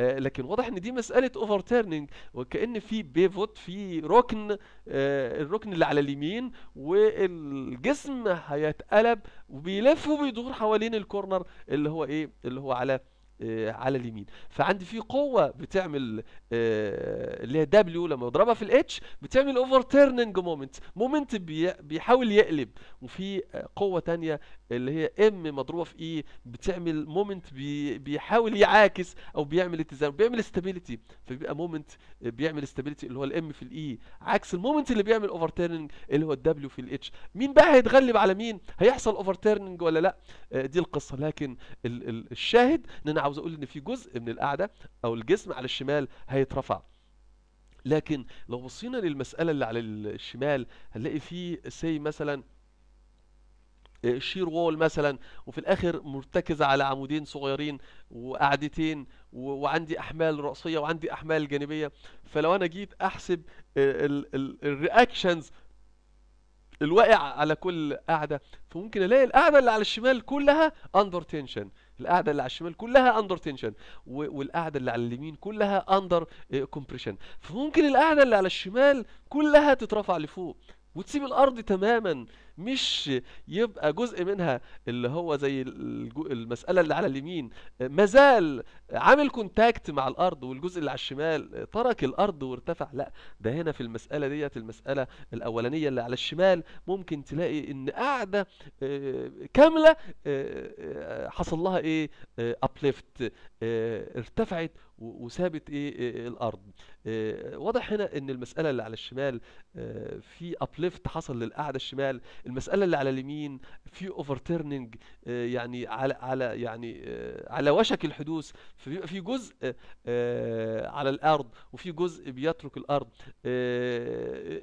آه، لكن واضح ان دي مساله اوفر تيرنينج وكان في بيفوت في ركن آه، الركن اللي على اليمين والجسم هيتقلب وبيلف وبيدور حوالين الكورنر اللي هو ايه اللي هو على آه، على اليمين فعندي في قوه بتعمل اللي هي دبليو لما يضربها في الاتش بتعمل اوفر تيرنينج مومنت مومنت بيحاول يقلب وفي قوه تانية اللي هي ام مضروبه في اي e، بتعمل مومنت بي بيحاول يعاكس او بيعمل اتزان بيعمل استابيليتي فبيبقى مومنت بيعمل استابيليتي اللي هو الام في الاي e، عكس المومنت اللي بيعمل اوفر اوفرتيرنج اللي هو الدبليو في الاتش مين بقى هيتغلب على مين هيحصل اوفر اوفرتيرنج ولا لا آه، دي القصه لكن ال ال الشاهد ان انا عاوز اقول ان في جزء من القاعده او الجسم على الشمال هيترفع لكن لو بصينا للمساله اللي على الشمال هنلاقي فيه سي مثلا آه، شير وول مثلا وفي الاخر مرتكزه على عمودين صغيرين وقعدتين وعندي احمال راسيه وعندي احمال جانبيه فلو انا جيت احسب آه، الرياكشنز الواقع على كل قاعده فممكن الاقي القاعده اللي على الشمال كلها اندر تنشن القاعده اللي على الشمال كلها اندر تنشن والقاعده اللي على اليمين كلها اندر آه، كومبريشن فممكن القاعده اللي على الشمال كلها تترفع لفوق وتسيب الارض تماما مش يبقى جزء منها اللي هو زي المسألة اللي على اليمين مازال عامل كونتاكت مع الأرض والجزء اللي على الشمال ترك الأرض وارتفع لا ده هنا في المسألة ديت المسألة الأولانية اللي على الشمال ممكن تلاقي إن قاعدة آه، كاملة آه، آه، حصل لها إيه أبليفت ارتفعت وسابت إيه،, إيه،, ايه الارض آه، واضح هنا ان المساله اللي على الشمال آه، في ابليفت حصل للقاعده الشمال المساله اللي على اليمين في تيرنينج آه، يعني على على يعني على وشك الحدوث فبيبقى في جزء على الارض وفي جزء بيترك الارض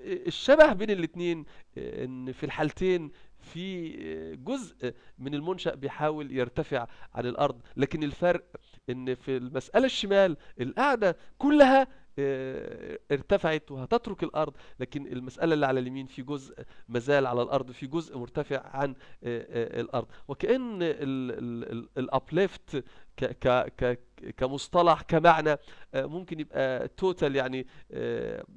الشبه بين الاثنين ان في الحالتين في جزء من المنشأ بيحاول يرتفع عن الأرض لكن الفرق ان في المسألة الشمال القاعدة كلها آه، ارتفعت وهتترك الارض لكن المساله اللي على اليمين في جزء مازال على الارض في جزء مرتفع عن آه، آه، الارض وكان الابليفت كمصطلح كمعنى ممكن يبقى توتال يعني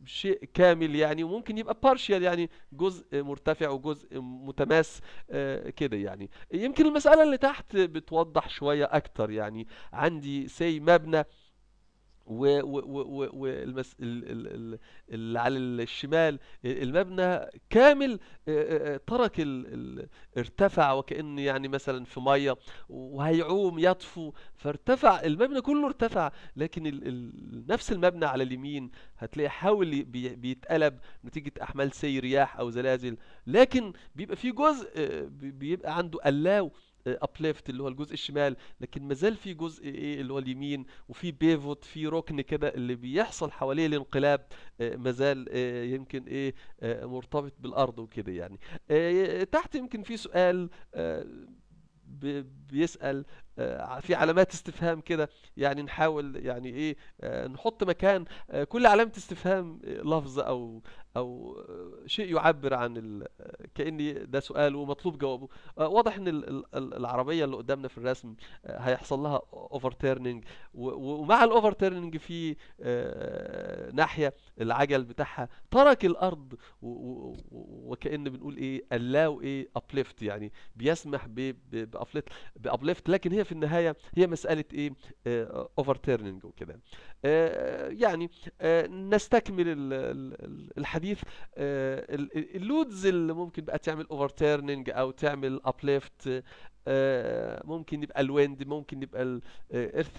شيء كامل يعني وممكن يبقى بارشيال يعني جزء مرتفع وجزء متماس كده يعني يمكن المساله اللي تحت بتوضح شويه اكتر يعني عندي سي مبنى و و و والمس اللي على الشمال المبنى كامل ترك ارتفع وكأن يعني مثلا في ميه وهيعوم يطفو فارتفع المبنى كله ارتفع لكن ال ال نفس المبنى على اليمين هتلاقي حاول بي بيتقلب نتيجه احمال سي رياح او زلازل لكن بيبقى في جزء بيبقى عنده ألاو ابليفت اللي هو الجزء الشمال لكن ما زال في جزء ايه اللي هو اليمين وفي بيفوت في ركن كده اللي بيحصل حواليه الانقلاب آه، ما زال آه، يمكن ايه آه، مرتبط بالارض وكده يعني تحت يمكن في سؤال بيسأل في علامات استفهام كده يعني نحاول يعني ايه نحط مكان كل علامة استفهام لفظ او او شيء يعبر عن كاني ده سؤال ومطلوب جوابه آه، واضح ان العربيه اللي قدامنا في الرسم آه، هيحصل لها اوفر تيرنينج ومع الاوفر تيرنينج في آه، ناحيه العجل بتاعها ترك الارض وكان بنقول ايه الاو ايه ابليفت يعني بيسمح بابليفت بابليفت لكن هي في النهايه هي مساله ايه اوفر تيرنينج وكده يعني نستكمل الحديث الحديث آه، اللودز اللي ممكن بقى تعمل تيرنينج او تعمل ابليفت آه، ممكن يبقى الويند ممكن يبقى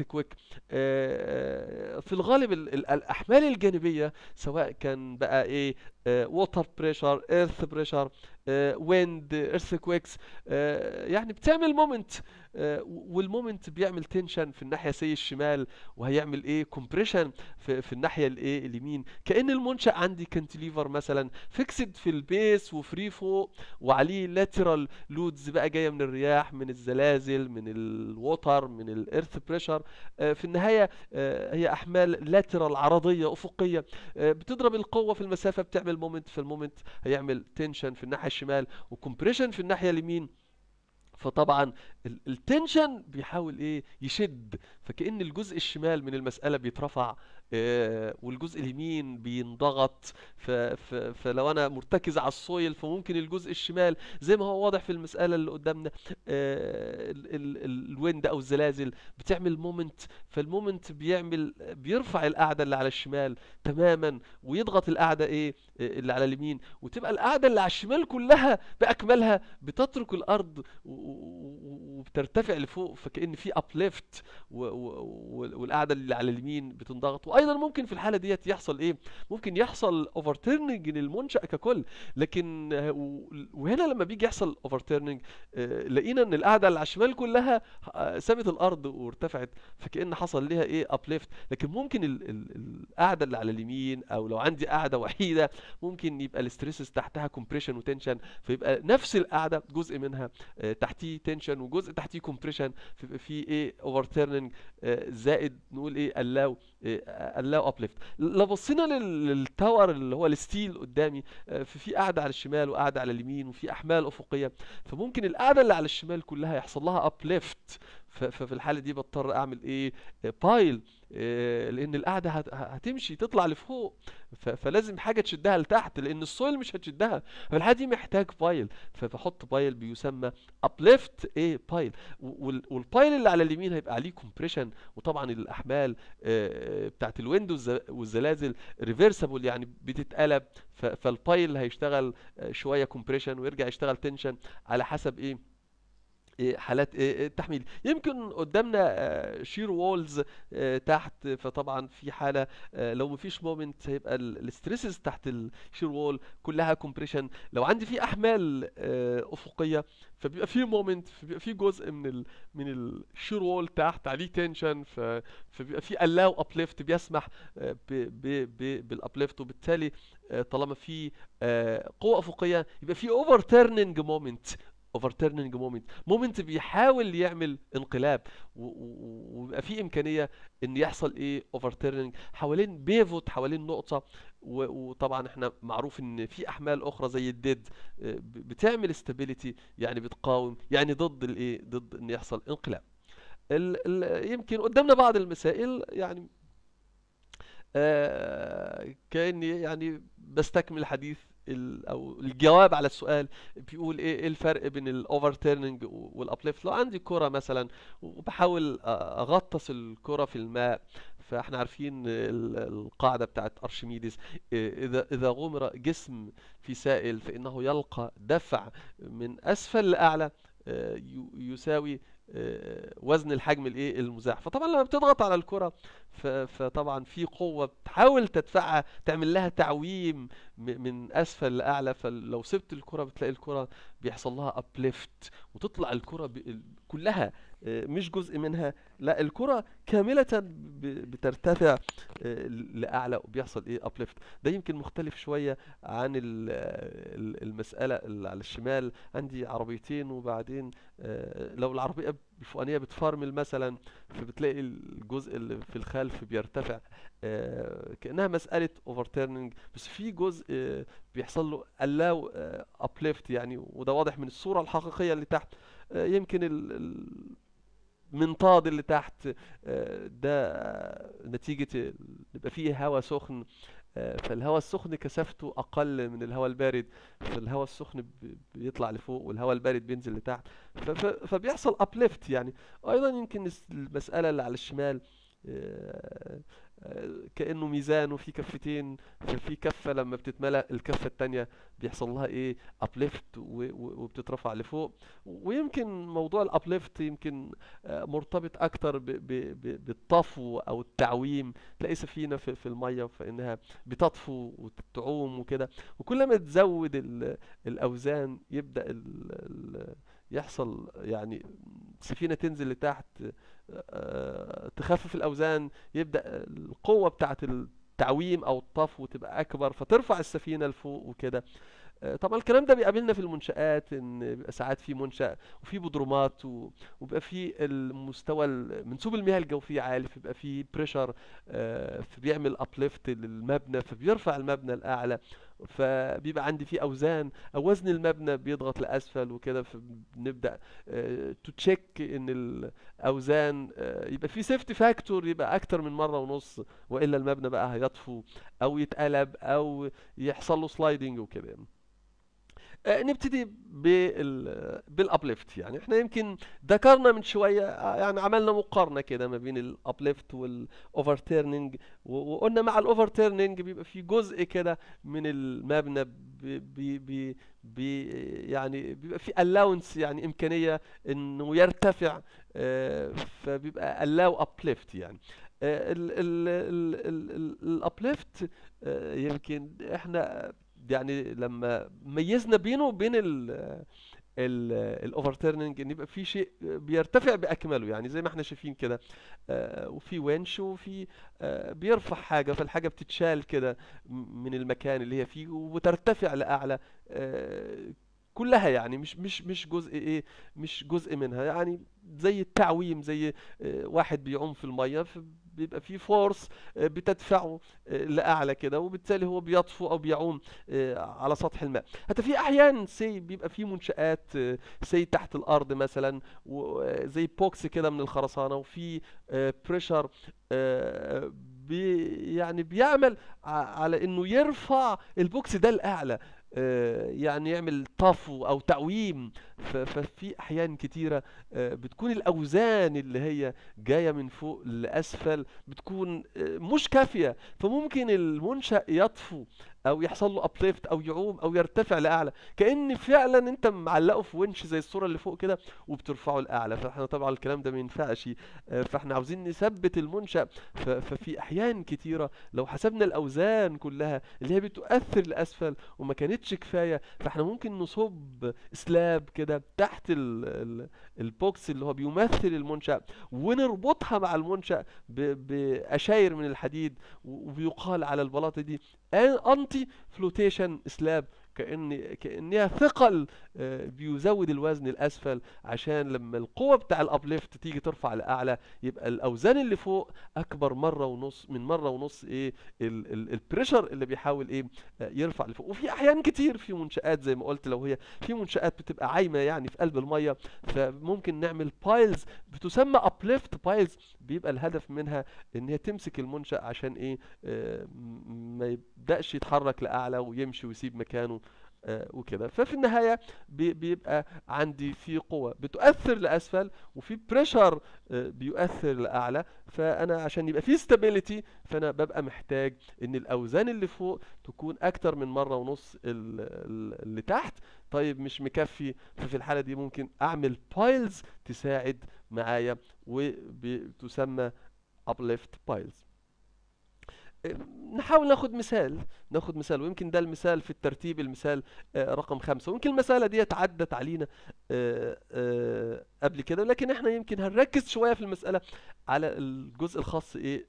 كويك آه، في الغالب الاحمال الجانبيه سواء كان بقى ايه ووتر بريشر ايرث بريشر ويند كويكس يعني بتعمل مومنت آه، والمومنت بيعمل تنشن في الناحيه سي الشمال وهيعمل ايه كومبريشن في, في الناحيه الايه اليمين كان المنشا عندي كانتليفر مثلا فيكسد في البيس وفري فوق وعليه لاترال لودز بقى جايه من الرياح من الزلازل من الوتر من الايرث آه، بريشر في النهايه آه، هي احمال لاترال عرضيه افقيه بتضرب القوه في المسافه بتعمل مومنت فالمومنت هيعمل تنشن في الناحيه الشمال وكومبريشن في الناحيه اليمين فطبعا التنشن بيحاول ايه يشد فكأن الجزء الشمال من المسألة بيترفع آه، والجزء اليمين بينضغط فلو انا مرتكز على السويل فممكن الجزء الشمال زي ما هو واضح في المساله اللي قدامنا آه، الويند او الزلازل بتعمل مومنت فالمومنت بيعمل بيرفع القاعده اللي على الشمال تماما ويضغط القاعده ايه اللي على اليمين وتبقى القاعده اللي على الشمال كلها باكملها بتترك الارض وبترتفع لفوق فكان في ابليفت والقاعده اللي على اليمين بتنضغط ايضا ممكن في الحاله ديت يحصل ايه ممكن يحصل تيرنينج للمنشا ككل لكن وهنا لما بيجي يحصل تيرنينج آه، لقينا ان القاعده اللي على الشمال كلها آه، سابت الارض وارتفعت فكان حصل ليها ايه ابليفت لكن ممكن القاعده اللي على اليمين او لو عندي قاعده وحيده ممكن يبقى الاستريسز تحتها كومبريشن وتنشن فيبقى نفس القاعده جزء منها آه، تحتيه تنشن وجزء تحتيه كومبريشن فيبقى في ايه تيرنينج زائد نقول ايه الاو اللاو إيه، ابليفت لو بصينا للتاور اللي هو الستيل قدامي آه، في قاعده على الشمال وقاعده على اليمين وفي احمال افقيه فممكن القاعده اللي على الشمال كلها يحصل لها ابليفت ففي الحاله دي بضطر اعمل ايه بايل آه، لان القاعده هتمشي تطلع لفوق فلازم حاجه تشدها لتحت لان السويل مش هتشدها فالحاله دي محتاج بايل فبحط بايل بيسمى ابليفت ايه بايل والبايل اللي على اليمين هيبقى عليه كومبريشن وطبعا الاحمال آه، بتاعت الويندوز والزلازل ريفرسبل يعني بتتقلب فالبايل هيشتغل آه، شويه كومبريشن ويرجع يشتغل تنشن على حسب ايه إيه، حالات إيه، إيه، التحميل يمكن قدامنا شير آه، وولز آه، تحت فطبعا في حاله آه، لو مفيش مومنت هيبقى الاستريسز تحت الشير وول كلها كومبريشن لو عندي في احمال افقيه فبيبقى في مومنت فبيبقى في جزء من الـ من الشير وول تحت عليه تنشن فبيبقى في الاو ابليفت بيسمح بالابليفت وبالتالي طالما في قوه افقيه يبقى في اوفر تيرنينج مومنت تيرنينج مومنت مومنت بيحاول يعمل انقلاب ويبقى في امكانيه ان يحصل ايه تيرنينج حوالين بيفوت حوالين نقطه وطبعا احنا معروف ان في احمال اخرى زي الديد آه، بتعمل استابيليتي يعني بتقاوم يعني ضد الايه ضد ان يحصل انقلاب ال ال يمكن قدامنا بعض المسائل يعني آه كاني يعني بستكمل حديث او الجواب على السؤال بيقول ايه ايه الفرق بين الاوفر تيرنينج والابليفت لو عندي كره مثلا وبحاول اغطس الكره في الماء فاحنا عارفين القاعده بتاعت ارشميدس اذا اذا غمر جسم في سائل فانه يلقى دفع من اسفل لاعلى آه، يساوي آه، وزن الحجم الايه المزاح فطبعا لما بتضغط على الكره فطبعا في قوة بتحاول تدفعها تعمل لها تعويم من اسفل لاعلى فلو سبت الكرة بتلاقي الكرة بيحصل لها ابليفت وتطلع الكرة كلها آه، مش جزء منها لا الكرة كاملة بترتفع آه، لاعلى وبيحصل ايه ابليفت ده يمكن مختلف شوية عن المسألة اللي على الشمال عندي عربيتين وبعدين آه، لو العربية الفوقانيه بتفرمل مثلا فبتلاقي الجزء اللي في الخلف بيرتفع آه، كانها مساله overturning بس في جزء آه، بيحصل له allow آه، uplift يعني وده واضح من الصوره الحقيقيه اللي تحت يمكن المنطاد اللي تحت ده نتيجه يبقى فيه هواء سخن فالهواء السخن كثافته اقل من الهواء البارد فالهواء السخن بيطلع لفوق والهواء البارد بينزل لتحت فبيحصل ابليفت يعني ايضا يمكن المساله اللي على الشمال آه، كانه ميزان وفي كفتين ففي كفه لما بتتملا الكفه الثانيه بيحصل لها ايه ابليفت وبتترفع لفوق ويمكن موضوع الابليفت يمكن آه، مرتبط اكتر بالطفو او التعويم تلاقي سفينه في, في الميه فانها بتطفو وتعوم وكده وكل ما تزود الاوزان يبدا يحصل يعني سفينه تنزل لتحت آه، تخفف الاوزان يبدا القوه بتاعه التعويم او الطفو تبقى اكبر فترفع السفينه لفوق وكده آه، طبعا الكلام ده بيقابلنا في المنشآت ان بيبقى ساعات في منشأ وفي بودرومات وبيبقى في المستوى منسوب المياه الجوفية عالي فبيبقى في بريشر آه، فبيعمل ابليفت للمبنى فبيرفع المبنى الاعلى فبيبقى عندي فيه اوزان او وزن المبنى بيضغط لاسفل وكده فبنبدا تشيك آه، ان الاوزان آه، يبقى في سيفتي فاكتور يبقى اكتر من مره ونص والا المبنى بقى هيطفو او يتقلب او يحصل له سلايدنج وكده يعني. آه، نبتدي بالابليفت يعني احنا يمكن ذكرنا من شويه آه، يعني عملنا مقارنه كده ما بين الابليفت تيرنينج وقلنا مع تيرنينج بيبقى في جزء كده من المبنى بي بي بي يعني بيبقى في الاونس يعني امكانيه انه يرتفع آه، فبيبقى الاو ابليفت يعني الابليفت يمكن احنا يعني لما ميزنا بينه وبين ال الاوفرتيرننج ان يبقى في شيء بيرتفع باكمله يعني زي ما احنا شايفين كده آه، وفي ونش وفي آه، بيرفع حاجه فالحاجه بتتشال كده من المكان اللي هي فيه وترتفع لاعلى آه، كلها يعني مش مش مش جزء ايه مش جزء منها يعني زي التعويم زي واحد بيعوم في الميه بيبقى فيه فورس آه، بتدفعه آه، لاعلى كده وبالتالي هو بيطفو او بيعوم آه، على سطح الماء حتى في احيان سي بيبقى في منشات سي تحت الارض مثلا زي بوكس كده من الخرسانه وفي بريشر بي يعني بيعمل على انه يرفع البوكس ده لاعلى آه، يعني يعمل طفو او تعويم ففي احيان كتيره آه، بتكون الاوزان اللي هي جايه من فوق لاسفل بتكون آه، مش كافيه فممكن المنشا يطفو او يحصل له ابليفت او يعوم او يرتفع لاعلى كان فعلا انت معلقه في ونش زي الصوره اللي فوق كده وبترفعه لاعلى فاحنا طبعا الكلام ده ما ينفعش آه، فاحنا عاوزين نثبت المنشا ففي احيان كتيره لو حسبنا الاوزان كلها اللي هي بتؤثر لاسفل وما كانتش كفايه فاحنا ممكن نصب سلاب كده تحت البوكس اللي هو بيمثل المنشا ونربطها مع المنشا باشاير من الحديد وبيقال على البلاطه دي انتي فلوتيشن سلاب كأن كأنها ثقل آه، بيزود الوزن الأسفل عشان لما القوة بتاع الأبليفت تيجي ترفع لأعلى يبقى الأوزان اللي فوق أكبر مرة ونص من مرة ونص إيه البريشر اللي بيحاول إيه آه، يرفع لفوق وفي أحيان كتير في منشآت زي ما قلت لو هي في منشآت بتبقى عايمة يعني في قلب المية فممكن نعمل بايلز بتسمى أبليفت بايلز بيبقى الهدف منها إن هي تمسك المنشأ عشان إيه آه، ما يبدأش يتحرك لأعلى ويمشي ويسيب مكانه آه، وكده ففي النهاية بيبقى عندي في قوة بتؤثر لأسفل وفي بريشر آه، بيؤثر لأعلى فأنا عشان يبقى في ستابيليتي فأنا ببقى محتاج إن الأوزان اللي فوق تكون أكتر من مرة ونص اللي تحت طيب مش مكفي ففي الحالة دي ممكن أعمل بايلز تساعد معايا وبتسمى ابليفت بايلز نحاول ناخد مثال ناخد مثال ويمكن ده المثال في الترتيب المثال آه، رقم خمسة ويمكن المسألة دي عدت علينا آه، آه، قبل كده لكن احنا يمكن هنركز شوية في المسألة على الجزء الخاص ايه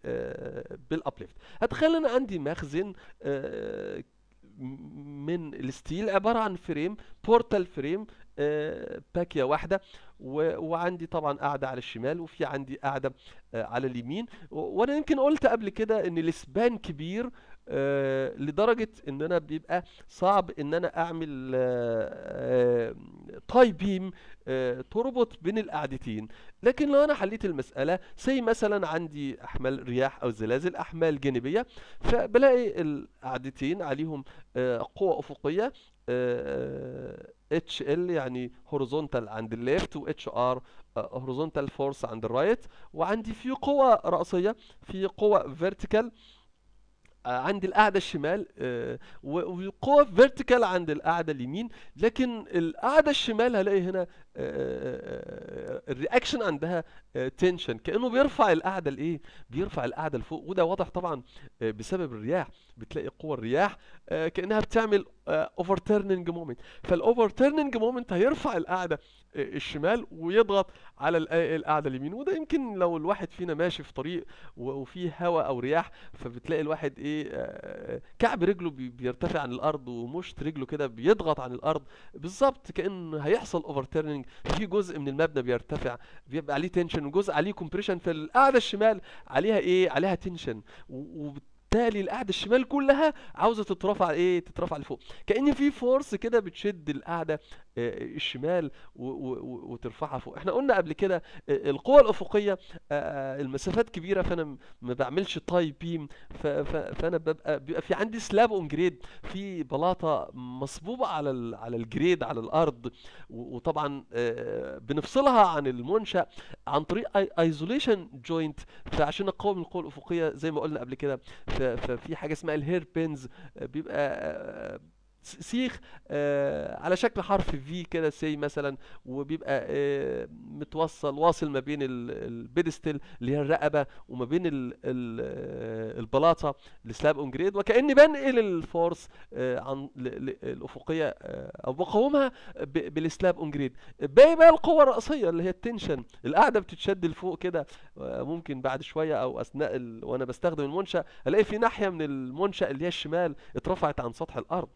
بالابليفت هتخيل انا عندي مخزن من الستيل عبارة عن فريم بورتال فريم باكية واحدة وعندي طبعا قاعدة على الشمال وفي عندي قاعدة آه، على اليمين وانا يمكن قلت قبل كده ان الاسبان كبير آه، لدرجة ان انا بيبقى صعب ان انا اعمل تاي آه، بيم تربط بين القعدتين لكن لو انا حليت المسألة سي مثلا عندي احمال رياح او زلازل احمال جانبية فبلاقي القعدتين عليهم قوة افقية اتش ال يعني هوريزونتال عند الليفت و اتش ار هوريزونتال فورس عند الرايت وعندي في قوى رأسية في قوى فيرتيكال آه، عند القاعدة الشمال آه، وقوة فيرتيكال عند القاعدة اليمين لكن القاعدة الشمال هلاقي هنا آه، آه، آه، الرياكشن عندها تنشن كانه بيرفع القعده لايه بيرفع القعده لفوق وده واضح طبعا بسبب الرياح بتلاقي قوى الرياح كانها بتعمل اوفر تيرنينج مومنت فالاوفر تيرنينج مومنت هيرفع القعده الشمال ويضغط على القعده اليمين وده يمكن لو الواحد فينا ماشي في طريق وفيه هواء او رياح فبتلاقي الواحد ايه كعب رجله بيرتفع عن الارض ومشط رجله كده بيضغط عن الارض بالظبط كان هيحصل اوفر تيرنينج البيسنج في جزء من المبنى بيرتفع بيبقى عليه تنشن وجزء عليه كومبريشن في القاعده الشمال عليها ايه عليها تنشن بالتالي القاعده الشمال كلها عاوزه تترفع ايه تترفع لفوق كان في فورس كده بتشد القاعده آه، الشمال وترفعها فوق احنا قلنا قبل كده آه، القوه الافقيه آه، المسافات كبيره فانا ما بعملش تاي بيم فانا ببقى بيبقى في عندي سلاب اون جريد في بلاطه مصبوبه على على الجريد على الارض وطبعا بنفصلها عن المنشا عن طريق ايزوليشن جوينت فعشان اقاوم القوه الافقيه زي ما قلنا قبل كده ففي حاجه اسمها الهير بينز آه، بيبقى آه، آه، سيخ آه على شكل حرف في كده سي مثلا وبيبقى آه متوصل واصل ما بين البيدستل اللي هي الرقبه وما بين الـ الـ آه، البلاطه السلاب اون جريد وكاني بنقل الفورس آه عن الافقيه آه، او بقاومها بالسلاب اون جريد باقي بقى القوه الراسيه اللي هي التنشن القاعده بتتشد لفوق كده آه، ممكن بعد شويه او اثناء وانا بستخدم المنشا الاقي في ناحيه من المنشا اللي هي الشمال اترفعت عن سطح الارض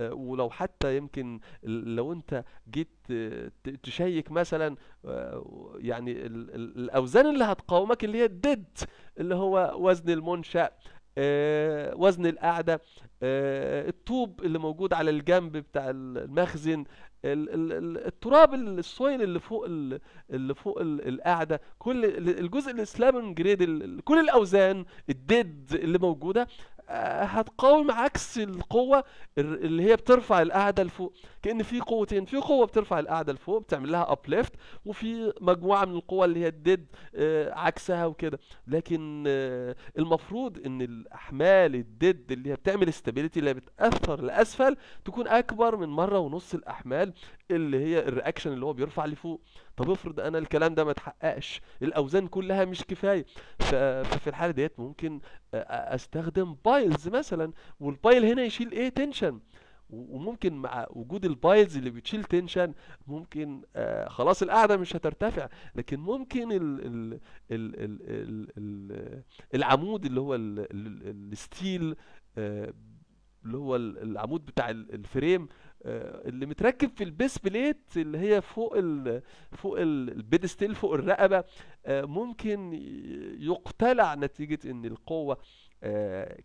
آه، ولو حتى يمكن لو انت جيت آه، تشيك مثلا آه، يعني الاوزان اللي هتقاومك اللي هي الديد اللي هو وزن المنشأ وزن القاعدة الطوب اللي موجود على الجنب بتاع المخزن التراب السويل اللي فوق اللي فوق القاعده كل الجزء السلابنج جريد كل الاوزان الديد اللي موجوده آه، هتقاوم عكس القوة اللي هي بترفع القاعدة لفوق كان في قوتين في قوه بترفع القاعده لفوق بتعمل لها ابليفت وفي مجموعه من القوى اللي هي الديد آه، عكسها وكده لكن آه، المفروض ان الاحمال الديد اللي هي بتعمل استابيليتي اللي هي بتاثر لاسفل تكون اكبر من مره ونص الاحمال اللي هي الرياكشن اللي هو بيرفع لفوق طب افرض انا الكلام ده ما اتحققش الاوزان كلها مش كفايه ففي الحاله ديت ممكن آه، استخدم بايلز مثلا والبايل هنا يشيل ايه تنشن وممكن مع وجود البايلز اللي بتشيل تنشن ممكن آه، خلاص القاعده مش هترتفع لكن ممكن الـ الـ الـ الـ الـ الـ العمود اللي هو الستيل آه، اللي هو العمود بتاع الفريم آه، اللي متركب في البيس بليت اللي هي فوق الـ فوق البيدستيل فوق الرقبه ممكن يقتلع نتيجه ان القوه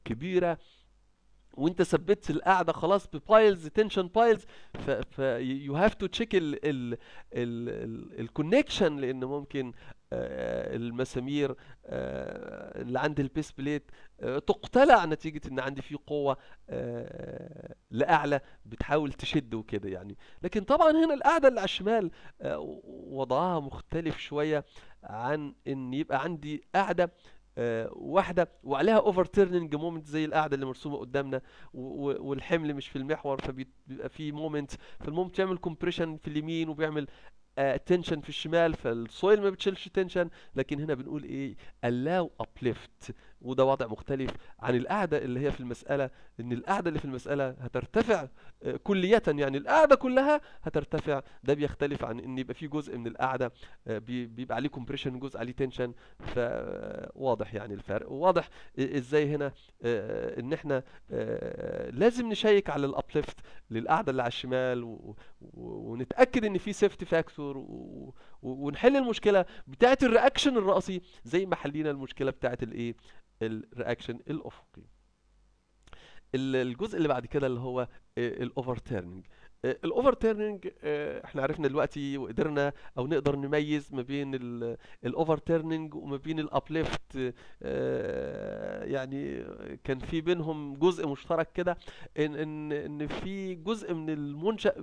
كبيره وانت ثبتت القاعده خلاص ببايلز تنشن بايلز ف يو هاف تو تشيك ال الكونكشن لان ممكن آه، المسامير آه، اللي عند البيس بليت آه، تقتلع نتيجه ان عندي فيه قوه لاعلى بتحاول تشد وكده يعني لكن طبعا هنا القاعده اللي على الشمال وضعها مختلف شويه عن ان يبقى عندي قاعده آه، واحده وعليها اوفر تيرنينج مومنت زي القاعده اللي مرسومه قدامنا والحمل مش في المحور فبيبقى في مومنت فالمومنت بيعمل كومبريشن في اليمين وبيعمل تنشن آه، في الشمال فالسويل ما بتشيلش تنشن لكن هنا بنقول ايه allow uplift وده وضع مختلف عن القاعدة اللي هي في المسألة ان القاعدة اللي في المسألة هترتفع آه، كلية يعني القاعدة كلها هترتفع ده بيختلف عن ان يبقى في جزء من القاعدة آه، بيبقى عليه كومبريشن جزء عليه تنشن فواضح يعني الفرق وواضح ازاي هنا آه، ان احنا لازم نشيك على الابليفت للقاعدة اللي على الشمال ونتأكد ان في سيفتي فاكتور ونحل المشكله بتاعه الرياكشن الراسي زي ما حلينا المشكله بتاعه الايه الرياكشن الافقي الجزء اللي بعد كده اللي هو الاوفر تيرنينج آه، الاوفر آه، تيرنينج احنا عرفنا دلوقتي وقدرنا او نقدر نميز ما بين الاوفر تيرنينج وما بين الابليفت آه، يعني كان في بينهم جزء مشترك كده ان ان ان في جزء من المنشا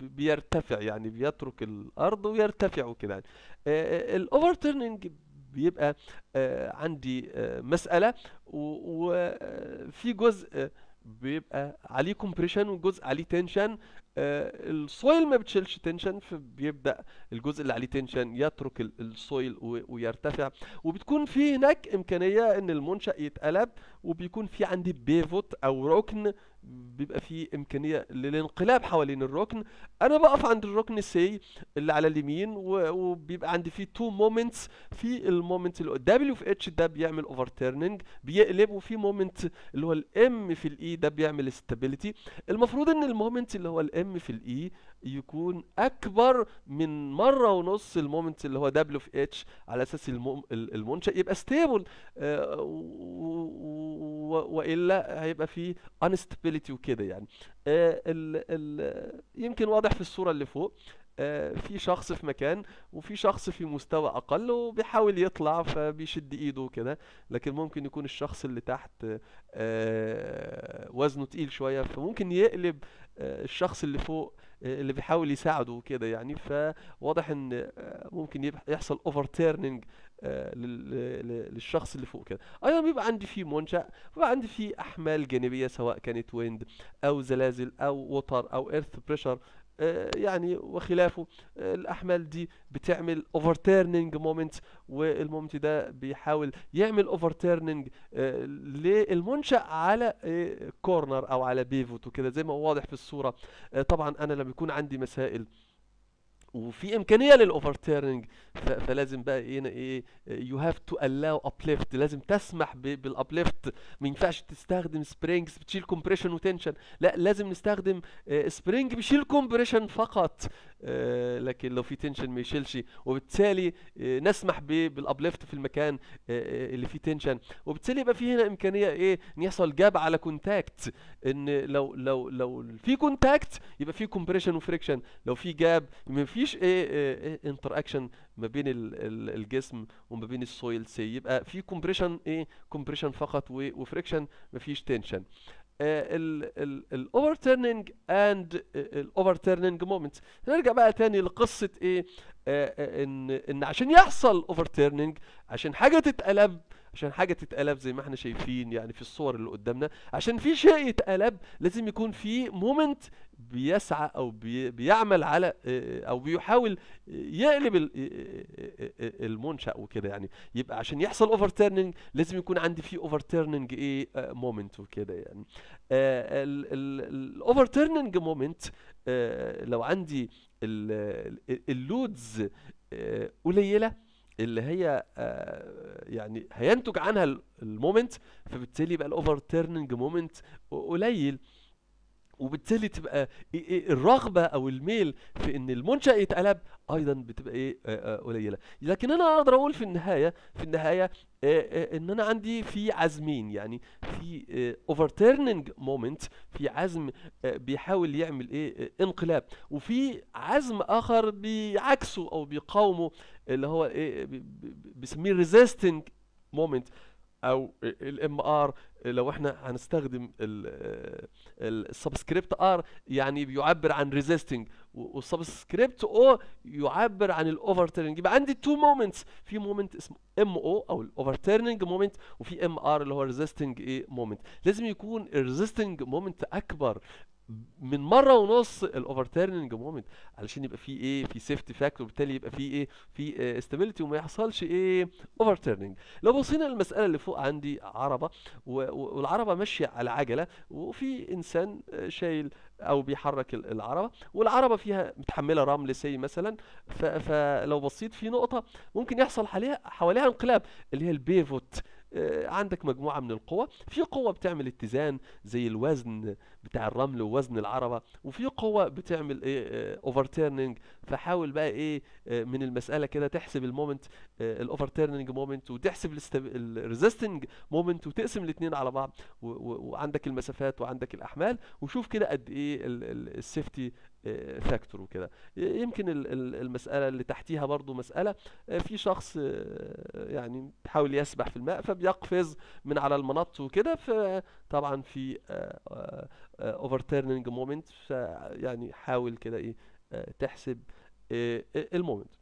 بيرتفع يعني بيترك الارض ويرتفع وكده يعني الاوفر تيرنينج بيبقى عندي مساله وفي جزء بيبقى عليه كومبريشن والجزء عليه تنشن آه السويل ما بتشيلش تنشن فبيبدا الجزء اللي عليه تنشن يترك السويل ويرتفع وبتكون في هناك امكانيه ان المنشا يتقلب وبيكون في عندي بيفوت او ركن بيبقى في امكانيه للانقلاب حوالين الركن انا بقف عند الركن سي اللي على اليمين وبيبقى عندي فيه تو مومنتس في المومنت اللي دبليو في اتش ده بيعمل تيرنينج بيقلب وفي مومنت اللي هو الام في الاي e، ده بيعمل استابيليتي المفروض ان المومنت اللي هو الام في الاي e يكون اكبر من مره ونص المومنت اللي هو دبليو في اتش على اساس المنشا يبقى ستيبل آه والا هيبقى في انستابيليتي وكده يعني آه، ال ال يمكن واضح في الصوره اللي فوق آه، في شخص في مكان وفي شخص في مستوى اقل وبيحاول يطلع فبيشد ايده وكده لكن ممكن يكون الشخص اللي تحت آه، وزنه تقيل شويه فممكن يقلب الشخص اللي فوق اللي بيحاول يساعده وكده يعني فواضح ان ممكن يحصل اوفر تيرنينج آه، للشخص اللي فوق كده ايضا بيبقى عندي فيه منشا بيبقى عندي فيه احمال جانبيه سواء كانت ويند او زلازل او وتر او ايرث آه، بريشر يعني وخلافه آه، الاحمال دي بتعمل تيرنينج مومنت والمومنت ده بيحاول يعمل تيرنينج للمنشا على كورنر او على بيفوت وكده زي ما هو واضح في الصوره طبعا انا لما يكون عندي مسائل وفي امكانيه للاوفر تيرنج فلازم بقى ايه يو هاف تو الاو ابليفت لازم تسمح بالابليفت ما ينفعش تستخدم سبرينجز بتشيل كومبريشن وتنشن لا لازم نستخدم سبرينج آه، بيشيل كومبريشن فقط آه، لكن لو في تنشن ما يشيلش وبالتالي آه، نسمح بالابليفت في المكان آه، اللي فيه تنشن وبالتالي يبقى في هنا امكانيه ايه ان يحصل جاب على كونتاكت ان لو لو لو في كونتاكت يبقى في كومبريشن وفريكشن لو في جاب ما فيش ايه, انتر إيه، اكشن إيه، ما بين الجسم وما بين السويل سي يبقى في كومبريشن ايه كومبريشن فقط وفريكشن ما فيش تنشن الاوفر تيرنينج اند الاوفر تيرنينج مومنتس نرجع بقى تاني لقصه ايه آه، آه، ان ان عشان يحصل اوفر تيرنينج عشان حاجه تتقلب عشان حاجه تتقلب زي ما احنا شايفين يعني في الصور اللي قدامنا عشان في شيء يتقلب لازم يكون في مومنت بيسعى او بي بيعمل على آه، آه، او بيحاول آه، يقلب المنشا وكده يعني يبقى عشان يحصل تيرنينج لازم يكون عندي في تيرنينج ايه مومنت وكده يعني تيرنينج مومنت لو عندي اللودز قليله اللي هي آه، يعني هينتج عنها المومنت فبالتالي يبقى الاوفر تيرننج مومنت قليل وبالتالي تبقى الرغبه او الميل في ان المنشا يتقلب ايضا بتبقى ايه آه، آه، قليله لكن انا اقدر اقول في النهايه في النهايه ان انا عندي في عزمين يعني في اوفر اوفرتيرنينج مومنت في عزم بيحاول يعمل ايه انقلاب وفي عزم اخر بيعكسه او بيقاومه اللي هو ايه بيسميه ريزيستنج مومنت او الام ار لو احنا هنستخدم السبسكريبت ار يعني بيعبر عن ريزيستنج والسبسكريبت او يعبر عن الاوفر تيرنج يبقى عندي تو مومنتس في مومنت اسمه ام او او الاوفر تيرنج مومنت وفي ام ار اللي هو ريزيستنج ايه مومنت لازم يكون الريزيستنج مومنت اكبر من مره ونص الاوفر تيرننج مومنت علشان يبقى في ايه في سيفتي فاكتور وبالتالي يبقى في ايه في استابيليتي آه، وما يحصلش ايه اوفر تيرننج لو بصينا للمساله اللي فوق عندي عربه والعربه ماشيه على عجله وفي انسان آه، شايل او بيحرك العربه والعربه فيها متحمله رمل سي مثلا فلو بصيت في نقطه ممكن يحصل حواليها حواليها انقلاب اللي هي البيفوت آه، عندك مجموعة من القوى في قوة بتعمل اتزان زي الوزن بتاع الرمل ووزن العربة وفي قوة بتعمل ايه تيرنينج آه، فحاول بقى ايه آه، من المسألة كده تحسب المومنت تيرنينج مومنت وتحسب الريزيستنج مومنت وتقسم الاثنين على بعض وعندك المسافات وعندك الاحمال وشوف كده قد ايه السيفتي فاكتور آه، وكده يمكن المساله اللي تحتيها برضو مساله آه، في شخص آه، يعني بيحاول يسبح في الماء فبيقفز من على المنط وكده فطبعا في اوفر تيرنينج مومنت يعني حاول كده ايه تحسب المومنت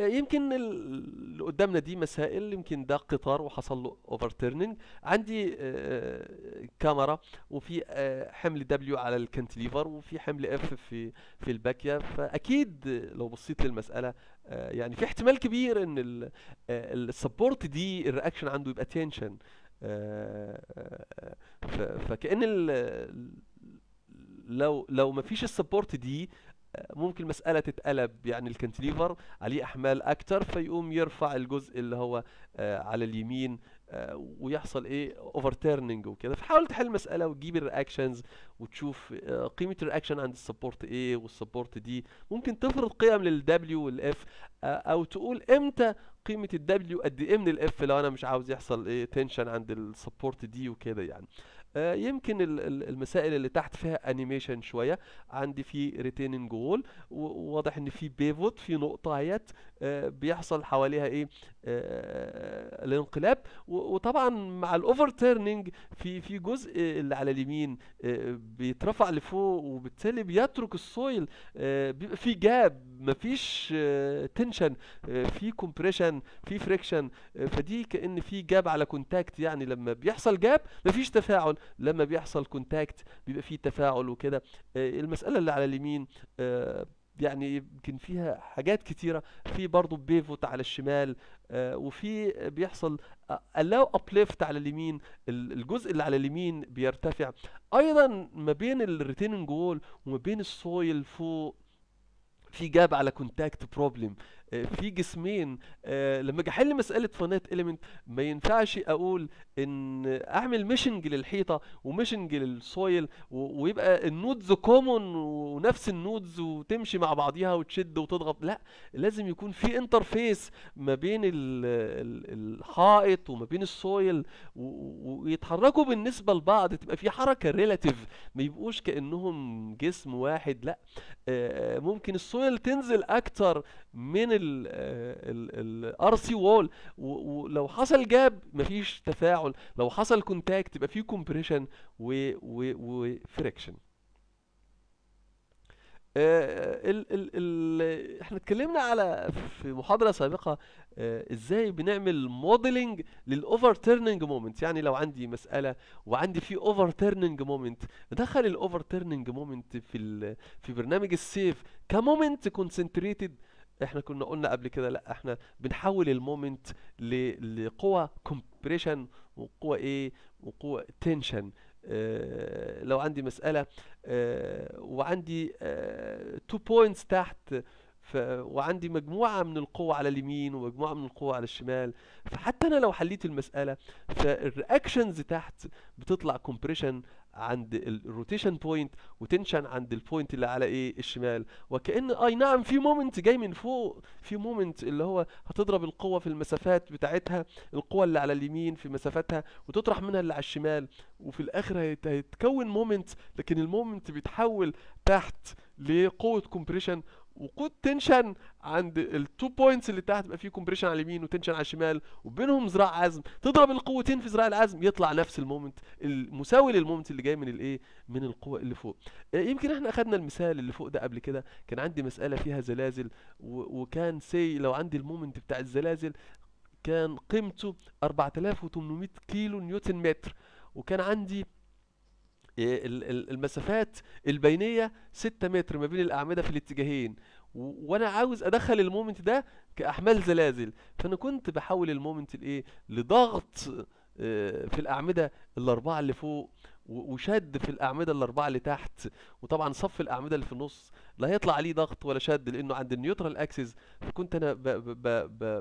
يمكن اللي قدامنا دي مسائل يمكن ده قطار وحصل له تيرنينج عندي آه، آه، كاميرا وفي آه، حمل دبليو على الكنتليفر وفي حمل اف في في الباكيه فاكيد لو بصيت للمساله يعني في احتمال كبير ان السبورت دي الرياكشن عنده يبقى تنشن فكأن لو لو ما فيش السبورت دي ممكن المسألة تتقلب يعني الكنتليفر عليه أحمال أكتر فيقوم يرفع الجزء اللي هو آه، على اليمين آه، ويحصل ايه اوفر تيرنينج وكده فحاول تحل المساله وتجيب الرياكشنز وتشوف آه، قيمه الرياكشن عند السبورت ايه والسبورت دي ممكن تفرض قيم للدبليو والاف او تقول امتى قيمه الدبليو قد ايه من الاف لو انا مش عاوز يحصل ايه تنشن عند السبورت دي وكده يعني آه يمكن المسائل اللي تحت فيها انيميشن شويه عندي في ريتيننج وول وواضح ان في بيفوت في نقطه اهي بيحصل حواليها ايه آه الانقلاب وطبعا مع الاوفر تيرنينج في في جزء اللي على اليمين آه، بيترفع لفوق وبالتالي بيترك السويل آه، بيبقى في جاب مفيش تنشن آه، في كومبريشن في فريكشن فدي كان في جاب على كونتاكت يعني لما بيحصل جاب مفيش تفاعل لما بيحصل كونتاكت بيبقى فيه تفاعل وكده آه، المساله اللي على اليمين آه، يعني يمكن فيها حاجات كتيرة في برضو بيفوت على الشمال آه، وفي بيحصل الاو ابليفت على اليمين الجزء اللي على اليمين بيرتفع ايضا ما بين الريتيننج وول وما بين السويل فوق في جاب على كونتاكت آه، بروبلم في جسمين آه، لما اجي احل مساله فونات اليمنت ما ينفعش اقول ان اعمل ميشنج للحيطه وميشنج للسويل ويبقى النودز كومون ونفس النودز وتمشي مع بعضيها وتشد وتضغط لا لازم يكون في انترفيس ما بين الحائط وما بين السويل ويتحركوا بالنسبه لبعض تبقى في حركه ريلاتيف ما يبقوش كانهم جسم واحد لا آه، ممكن السويل الصويل تنزل اكتر من الار آه، سي وول ولو حصل جاب مفيش تفاعل لو حصل كونتاكت يبقى فيه كومبريشن وفريكشن آه، آه، ال ال ال احنا اتكلمنا على في محاضره سابقه آه، ازاي بنعمل موديلنج للاوفر تيرنينج مومنت يعني لو عندي مساله وعندي في اوفر تيرنينج مومنت ادخل الاوفر تيرنينج مومنت في في برنامج السيف كمومنت كونسنتريتد احنا كنا قلنا قبل كده لا احنا بنحول المومنت لقوى كومبريشن وقوى ايه وقوى تنشن آه، لو عندي مساله آه، وعندي تو آه، بوينتس تحت ف... وعندي مجموعة من القوة على اليمين ومجموعة من القوة على الشمال فحتى أنا لو حليت المسألة فالرياكشنز تحت بتطلع كومبريشن عند الروتيشن بوينت وتنشن عند البوينت اللي على ايه الشمال وكأن اي نعم في مومنت جاي من فوق في مومنت اللي هو هتضرب القوة في المسافات بتاعتها القوة اللي على اليمين في مسافتها وتطرح منها اللي على الشمال وفي الاخر هيتكون مومنت لكن المومنت بيتحول تحت لقوة كومبريشن وقود تنشن عند التو بوينتس اللي تحت بقى فيه كومبريشن على اليمين وتنشن على الشمال وبينهم ذراع عزم تضرب القوتين في ذراع العزم يطلع نفس المومنت المساوي للمومنت اللي جاي من الايه من القوه اللي فوق آه، يمكن احنا اخذنا المثال اللي فوق ده قبل كده كان عندي مساله فيها زلازل وكان سي لو عندي المومنت بتاع الزلازل كان قيمته 4800 كيلو نيوتن متر وكان عندي إيه، المسافات البينيه 6 متر ما بين الاعمده في الاتجاهين وانا عاوز ادخل المومنت ده كاحمال زلازل فانا كنت بحول المومنت لايه لضغط آه، في الاعمده الاربعه اللي فوق وشد في الاعمده الاربعه اللي تحت وطبعا صف الاعمده اللي في النص لا هيطلع عليه ضغط ولا شد لانه عند النيوترال اكسس فكنت انا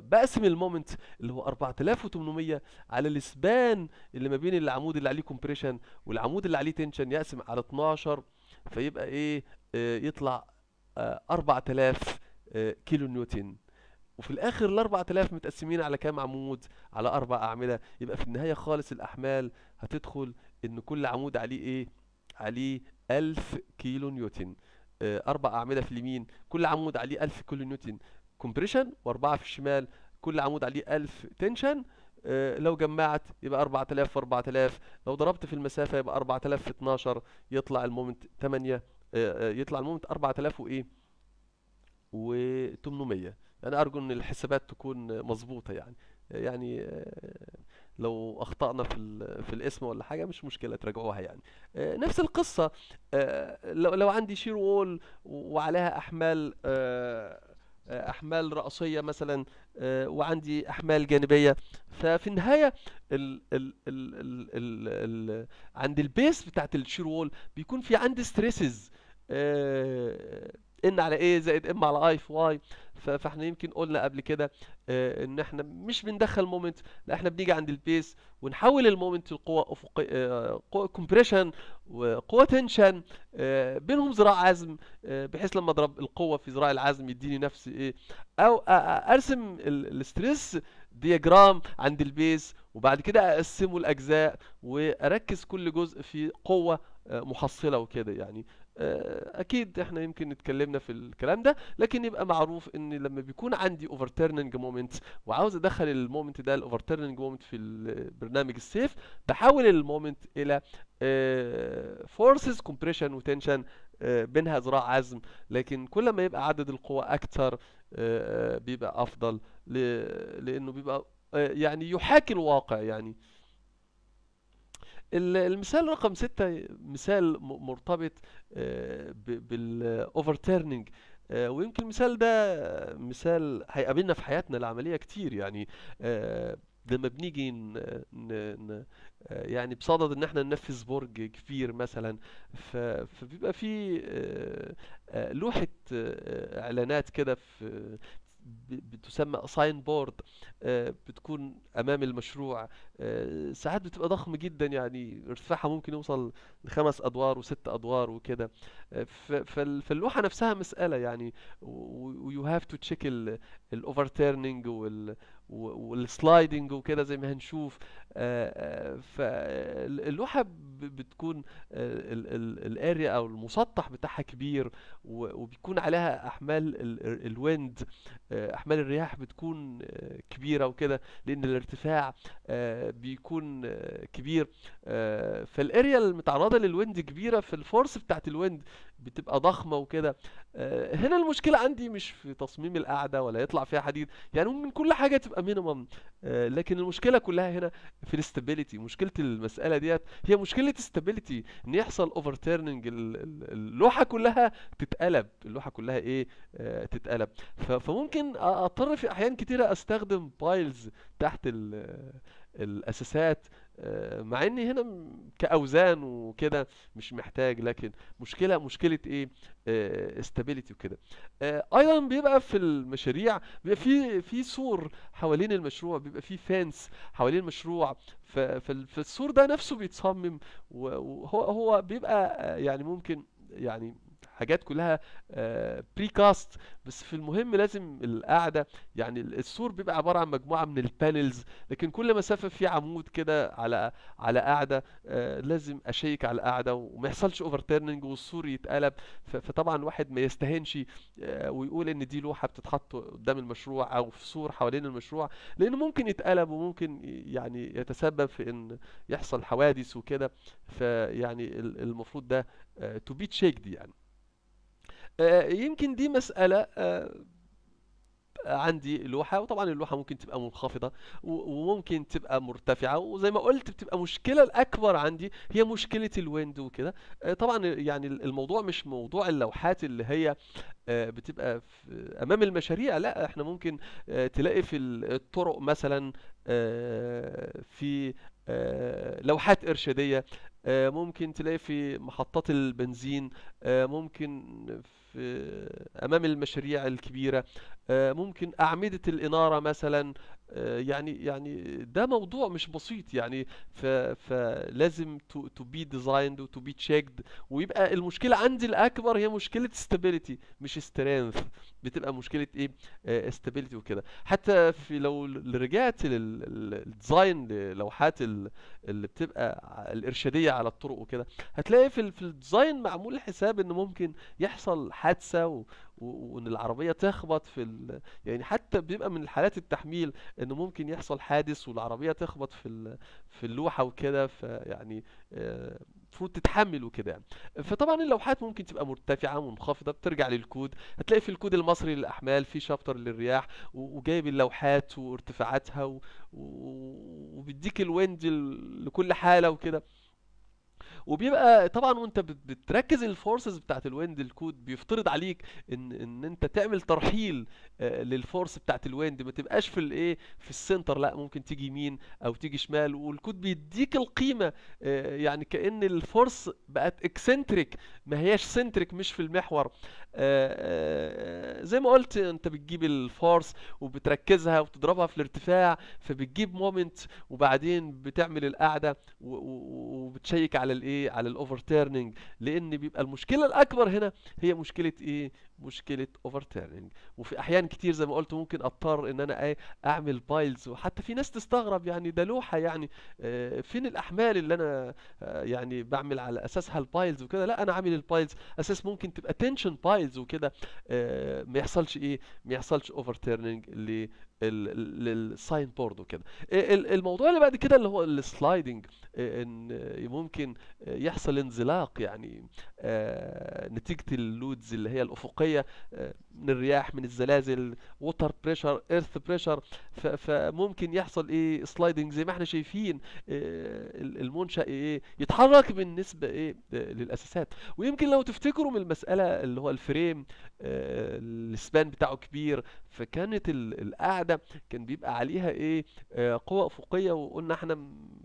بقسم المومنت اللي هو 4800 على الاسبان اللي ما بين العمود اللي عليه كومبريشن والعمود اللي عليه تنشن يقسم على 12 فيبقى ايه آه، يطلع 4000 آه، آه، كيلو نيوتن وفي الاخر ال 4000 متقسمين على كام عمود على اربع اعمده يبقى في النهايه خالص الاحمال هتدخل ان كل عمود عليه ايه عليه 1000 كيلو نيوتن آه، اربع اعمده في اليمين كل عمود عليه 1000 كيلو نيوتن كومبريشن واربعه في الشمال كل عمود عليه 1000 تنشن آه، لو جمعت يبقى 4000 في 4000 لو ضربت في المسافه يبقى 4000 في 12 يطلع المومنت 8 آه، يطلع المومنت 4000 وايه و800 أنا أرجو إن الحسابات تكون مظبوطه يعني يعني آه، لو اخطأنا في في الاسم ولا حاجة مش مشكلة تراجعوها يعني آه، نفس القصة آه، لو لو عندي شير وول وعليها أحمال احمال رأسية مثلا وعندي احمال جانبية ففي النهاية ال ال ال ال ال عند البيس بتاعت الشير وول بيكون في عندي ستريسز ان على ايه زائد ام على اي في واي فاحنا يمكن قلنا قبل كده آه، ان احنا مش بندخل مومنت لا احنا بنيجي عند البيس ونحول المومنت لقوة افقيه آه، قوة كومبريشن وقوة تنشن آه، بينهم ذراع عزم بحيث لما اضرب القوة في ذراع العزم يديني نفس ايه او ارسم الستريس دياجرام عند البيس وبعد كده اقسمه لاجزاء واركز كل جزء في قوة محصلة وكده يعني آه، اكيد احنا يمكن اتكلمنا في الكلام ده لكن يبقى معروف ان لما بيكون عندي اوفر تيرنينج مومنت وعاوز ادخل المومنت ده الاوفر تيرنينج مومنت في برنامج السيف بحول المومنت الى فورسز كومبريشن وتنشن بينها ذراع عزم لكن كل ما يبقى عدد القوى اكثر آه، آه، بيبقى افضل لانه بيبقى يعني يحاكي الواقع يعني المثال رقم ستة مثال مرتبط تيرنينج آه، آه، ويمكن المثال ده مثال هيقابلنا في حياتنا العمليه كتير يعني لما آه، بنيجي يعني بصدد ان احنا ننفذ برج كبير مثلا فبيبقى في لوحه اعلانات كده في بتسمى ساين آه، بورد بتكون امام المشروع آه، ساعات بتبقى ضخم جدا يعني ارتفاعها ممكن يوصل لخمس ادوار وست ادوار وكده آه، فاللوحه نفسها مساله يعني ويو هاف تو تشيك الاوفر تيرنينج والسلايدنج وكده زي ما هنشوف آه، آه، فاللوحة بتكون آه، الاريا او المسطح بتاعها كبير وبيكون عليها احمال الويند احمال الرياح بتكون كبيرة وكده لان الارتفاع بيكون كبير فالاريا المتعرضة للويند كبيرة فالفورس بتاعت الويند بتبقى ضخمه وكده آه، هنا المشكله عندي مش في تصميم القاعده ولا يطلع فيها حديد يعني من كل حاجه تبقى مينيمم آه، لكن المشكله كلها هنا في الاستابيليتي مشكله المساله ديت هي مشكله استابيليتي ان يحصل اوفر تيرنينج اللوحه كلها تتقلب اللوحه كلها ايه آه، تتقلب فممكن اضطر في احيان كتيره استخدم بايلز تحت الاساسات آه، مع ان هنا كاوزان وكده مش محتاج لكن مشكله مشكله ايه استابيليتي آه، وكده آه، ايضا بيبقى في المشاريع بيبقى في في سور حوالين المشروع بيبقى في فانس حوالين المشروع فالسور ده نفسه بيتصمم وهو هو بيبقى يعني ممكن يعني حاجات كلها بري آه، كاست بس في المهم لازم القاعدة يعني السور بيبقى عباره عن مجموعه من البانلز لكن كل مسافه في عمود كده على على قاعده آه، لازم اشيك على القاعده وما يحصلش اوفر تيرنينج والسور يتقلب فطبعا الواحد ما يستهنش آه، ويقول ان دي لوحه بتتحط قدام المشروع او في سور حوالين المشروع لانه ممكن يتقلب وممكن يعني يتسبب في ان يحصل حوادث وكده فيعني المفروض ده تو بي تشيكد يعني آه، يمكن دي مساله آه، آه، عندي لوحه وطبعا اللوحه ممكن تبقى منخفضه وممكن تبقى مرتفعه وزي ما قلت بتبقى مشكله الاكبر عندي هي مشكله الويند وكده طبعا يعني الموضوع مش موضوع اللوحات اللي هي بتبقى في امام المشاريع لا احنا ممكن تلاقي في الطرق مثلا في لوحات ارشاديه ممكن تلاقي في محطات البنزين ممكن في آه، امام المشاريع الكبيره آه، ممكن اعمده الاناره مثلا آه، يعني يعني ده موضوع مش بسيط يعني فلازم تو بي ديزايند وتو بي تشيكد ويبقى المشكله عندي الاكبر هي مشكله ستابيليتي مش سترينث بتبقى مشكله ايه استابيليتي آه، وكده حتى في لو رجعت للديزاين للوحات اللي بتبقى الارشاديه على الطرق وكده هتلاقي في في الديزاين معمول حساب ان ممكن يحصل حادثه و... وان العربيه تخبط في ال... يعني حتى بيبقى من الحالات التحميل ان ممكن يحصل حادث والعربيه تخبط في ال... في اللوحه وكده فيعني آه المفروض تتحمل وكده فطبعا اللوحات ممكن تبقى مرتفعه ومنخفضه بترجع للكود هتلاقي في الكود المصري للاحمال في شابتر للرياح وجايب اللوحات وارتفاعاتها وبيديك الويند لكل حاله وكده وبيبقى طبعا وانت بتركز الفورسز بتاعت الويند الكود بيفترض عليك ان ان انت تعمل ترحيل آه، للفورس بتاعت الويند ما تبقاش في الايه في السنتر لا ممكن تيجي يمين او تيجي شمال والكود بيديك القيمه آه، يعني كان الفورس بقت اكسنتريك ما هياش سنتريك مش في المحور آه، زي ما قلت انت بتجيب الفورس وبتركزها وتضربها في الارتفاع فبتجيب مومنت وبعدين بتعمل القاعده وبتشيك على الايه ايه على تيرنينج لان بيبقى المشكله الاكبر هنا هي مشكله ايه مشكله تيرنينج وفي احيان كتير زي ما قلت ممكن اضطر ان انا ايه اعمل بايلز وحتى في ناس تستغرب يعني ده لوحه يعني آه فين الاحمال اللي انا آه يعني بعمل على اساسها البايلز وكده لا انا عامل البايلز اساس ممكن تبقى تنشن بايلز وكده آه ما يحصلش ايه ما يحصلش تيرنينج للساين بورد وكده الموضوع اللي بعد كده اللي هو السلايدنج ان ممكن يحصل انزلاق يعني آه، نتيجه اللودز اللي هي الافقيه آه، من الرياح من الزلازل ووتر بريشر ايرث بريشر فممكن يحصل ايه سلايدنج زي ما احنا شايفين آه، المنشا ايه يتحرك بالنسبه ايه للاساسات ويمكن لو تفتكروا من المساله اللي هو الفريم السبان بتاعه كبير فكانت القاعده واحده كان بيبقى عليها ايه آه قوة افقيه وقلنا احنا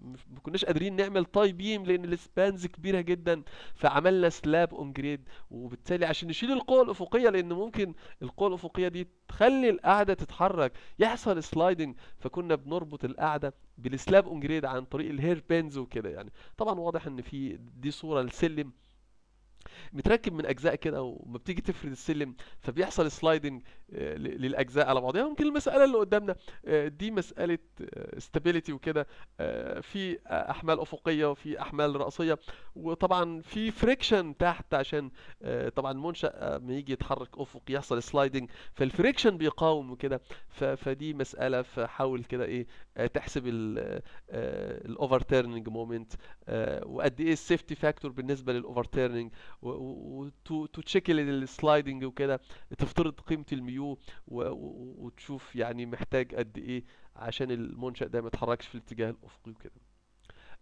ما كناش قادرين نعمل تاي بيم لان السبانز كبيره جدا فعملنا سلاب اون جريد وبالتالي عشان نشيل القوة الافقيه لان ممكن القوة الافقيه دي تخلي القاعده تتحرك يحصل سلايدنج فكنا بنربط القاعده بالسلاب اون جريد عن طريق الهير بينز وكده يعني طبعا واضح ان في دي صوره لسلم متركب من اجزاء كده وما بتيجي تفرد السلم فبيحصل سلايدنج آه، للاجزاء على بعضها ممكن المساله اللي قدامنا آه، دي مساله ستابيليتي آه، وكده في احمال افقيه وفي احمال راسيه وطبعا في فريكشن تحت عشان طبعا المنشا ما يجي يتحرك افق يحصل سلايدنج فالفريكشن بيقاوم وكده فدي مساله فحاول كده ايه آه، تحسب الاوفر تيرنينج مومنت وقد ايه السيفتي فاكتور بالنسبه للاوفر تيرنينج تشيك السلايدنج وكده تفترض قيمه الميو وتشوف يعني محتاج قد ايه عشان المنشا ده ما يتحركش في الاتجاه الافقي وكده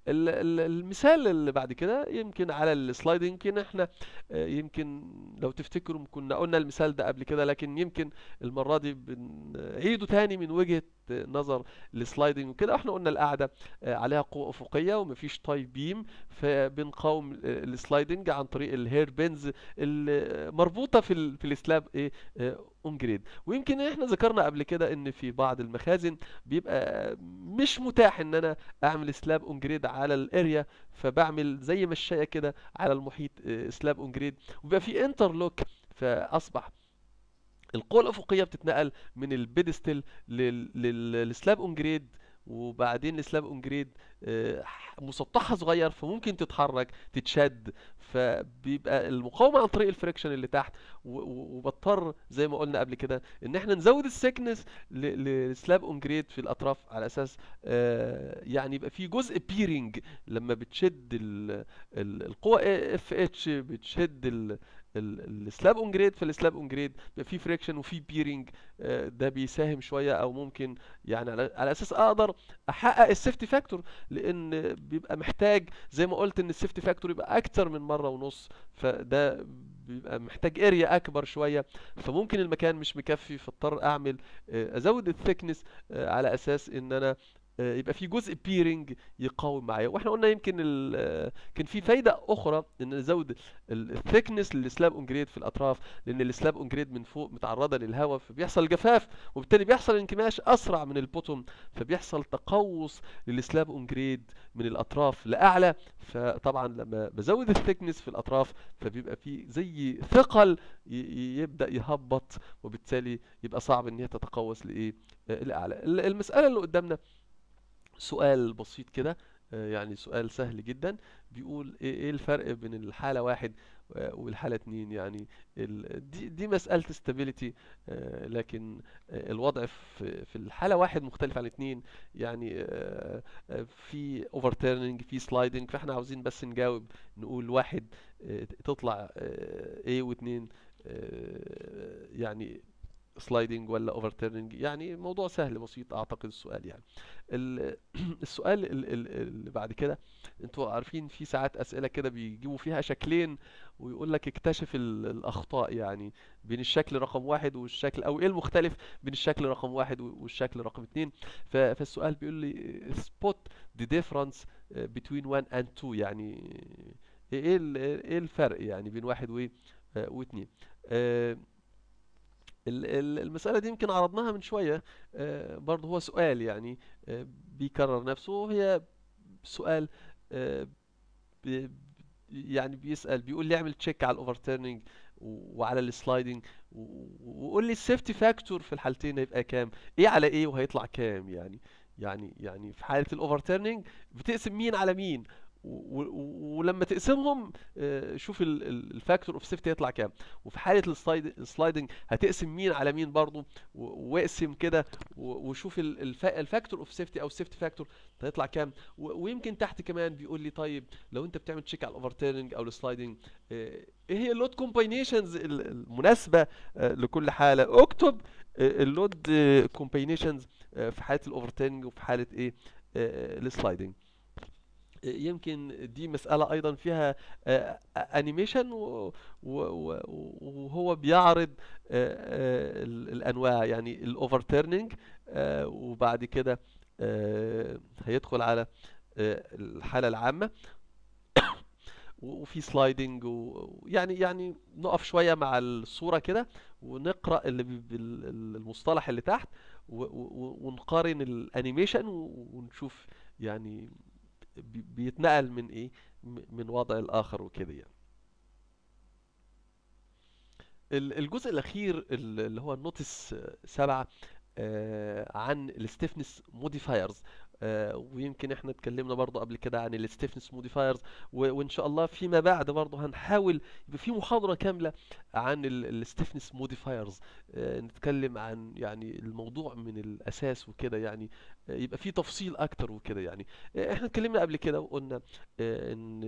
المثال اللي بعد كده يمكن على السلايد يمكن احنا آه، يمكن لو تفتكروا كنا قلنا المثال ده قبل كده لكن يمكن المره دي بنعيده تاني من وجهه نظر لسلايدنج وكده احنا قلنا القاعده آه، عليها قوه افقيه ومفيش تاي بيم فبنقاوم السلايدنج آه، عن طريق الهير بنز المربوطه في في السلاب ايه آه، اون جريد ويمكن احنا ذكرنا قبل كده ان في بعض المخازن بيبقى مش متاح ان انا اعمل سلاب اون جريد على الاريا فبعمل زي مشايه كده على المحيط سلاب اون جريد وبيبقى في انترلوك فاصبح القوة الأفقية بتتنقل من البيدستل للسلاب اون جريد وبعدين السلاب اون جريد آه، مسطحة صغير فممكن تتحرك تتشد فبيبقى المقاومة عن طريق الفريكشن اللي تحت وبضطر زي ما قلنا قبل كده ان احنا نزود السكنس للسلاب اون جريد في الاطراف على اساس آه، يعني يبقى في جزء بيرنج لما بتشد القوة اف اتش بتشد السلاب اون جريد فالسلاب اون جريد في فريكشن وفي بيرنج آه، ده بيساهم شويه او ممكن يعني على, على اساس اقدر احقق السيفتي فاكتور لان بيبقى محتاج زي ما قلت ان السيفتي فاكتور يبقى اكتر من مره ونص فده بيبقى محتاج اريا اكبر شويه فممكن المكان مش مكفي فاضطر اعمل آه، ازود الثيكنس آه، على اساس ان انا آه، يبقى في جزء بيرنج يقاوم معايا واحنا قلنا يمكن آه، كان في فايده اخرى ان نزود الثيكنس للسلاب جريد في الاطراف لان السلاب جريد من فوق متعرضه للهواء فبيحصل جفاف وبالتالي بيحصل انكماش اسرع من البوتوم فبيحصل تقوس للسلاب جريد من الاطراف لاعلى فطبعا لما بزود الثيكنس في الاطراف فبيبقى في زي ثقل يبدا يهبط وبالتالي يبقى صعب ان هي تتقوس لايه آه، لاعلى المساله اللي قدامنا سؤال بسيط كده آه، يعني سؤال سهل جدا بيقول ايه, إيه الفرق بين الحالة واحد والحالة اتنين يعني دي, دي مسألة استابيليتي آه، لكن آه، الوضع في الحالة واحد مختلف عن اتنين يعني في تيرنينج في سلايدنج فاحنا عاوزين بس نجاوب نقول واحد تطلع ايه واتنين يعني سلايدنج ولا اوفرتيرنج يعني موضوع سهل بسيط اعتقد السؤال يعني السؤال اللي بعد كده انتوا عارفين في ساعات اسئله كده بيجيبوا فيها شكلين ويقول لك اكتشف الاخطاء يعني بين الشكل رقم واحد والشكل او ايه المختلف بين الشكل رقم واحد والشكل رقم اثنين فالسؤال بيقول لي سبوت ذا ديفرنس بتوين 1 اند 2 يعني آه، ايه إيه, ايه الفرق يعني بين واحد واثنين آه، واتنين آه، المسألة دي يمكن عرضناها من شوية آه، برضه هو سؤال يعني آه، بيكرر نفسه وهي سؤال آه، يعني بيسأل بيقول لي اعمل تشيك على تيرنينج وعلى السلايدنج وقول لي السيفتي فاكتور في الحالتين هيبقى كام ايه على ايه وهيطلع كام يعني يعني يعني في حاله تيرنينج بتقسم مين على مين ولما تقسمهم آه، شوف الفاكتور اوف سيفتي هيطلع كام وفي حاله السلايدنج هتقسم مين على مين برضو واقسم كده وشوف الفاكتور اوف سيفتي او السيفتي فاكتور هيطلع كام ويمكن تحت كمان بيقول لي طيب لو انت بتعمل تشيك على الاوفرتيرنج او السلايدنج آه، ايه هي اللود كومباينيشنز المناسبه آه، لكل حاله اكتب اللود كومباينيشنز في حاله الاوفرتيرنج وفي حاله ايه السلايدنج يمكن دي مسألة أيضا فيها أنيميشن آه، آه، وهو بيعرض آه، الأنواع يعني الأوفر تيرنينج وبعد كده هيدخل على الحالة العامة وفي سلايدنج ويعني يعني نقف شويه مع الصوره كده ونقرا اللي المصطلح اللي تحت ونقارن الانيميشن ونشوف يعني بيتنقل من ايه من وضع الاخر وكده يعني الجزء الاخير اللي هو النوتس سبعة آه، عن الستيفنس موديفايرز آه، ويمكن احنا اتكلمنا برضه قبل كده عن الستيفنس موديفايرز وان شاء الله فيما بعد برضه هنحاول يبقى في محاضره كامله عن الستيفنس موديفايرز آه، نتكلم عن يعني الموضوع من الاساس وكده يعني آه، يبقى في تفصيل اكتر وكده يعني احنا اتكلمنا قبل كده وقلنا ان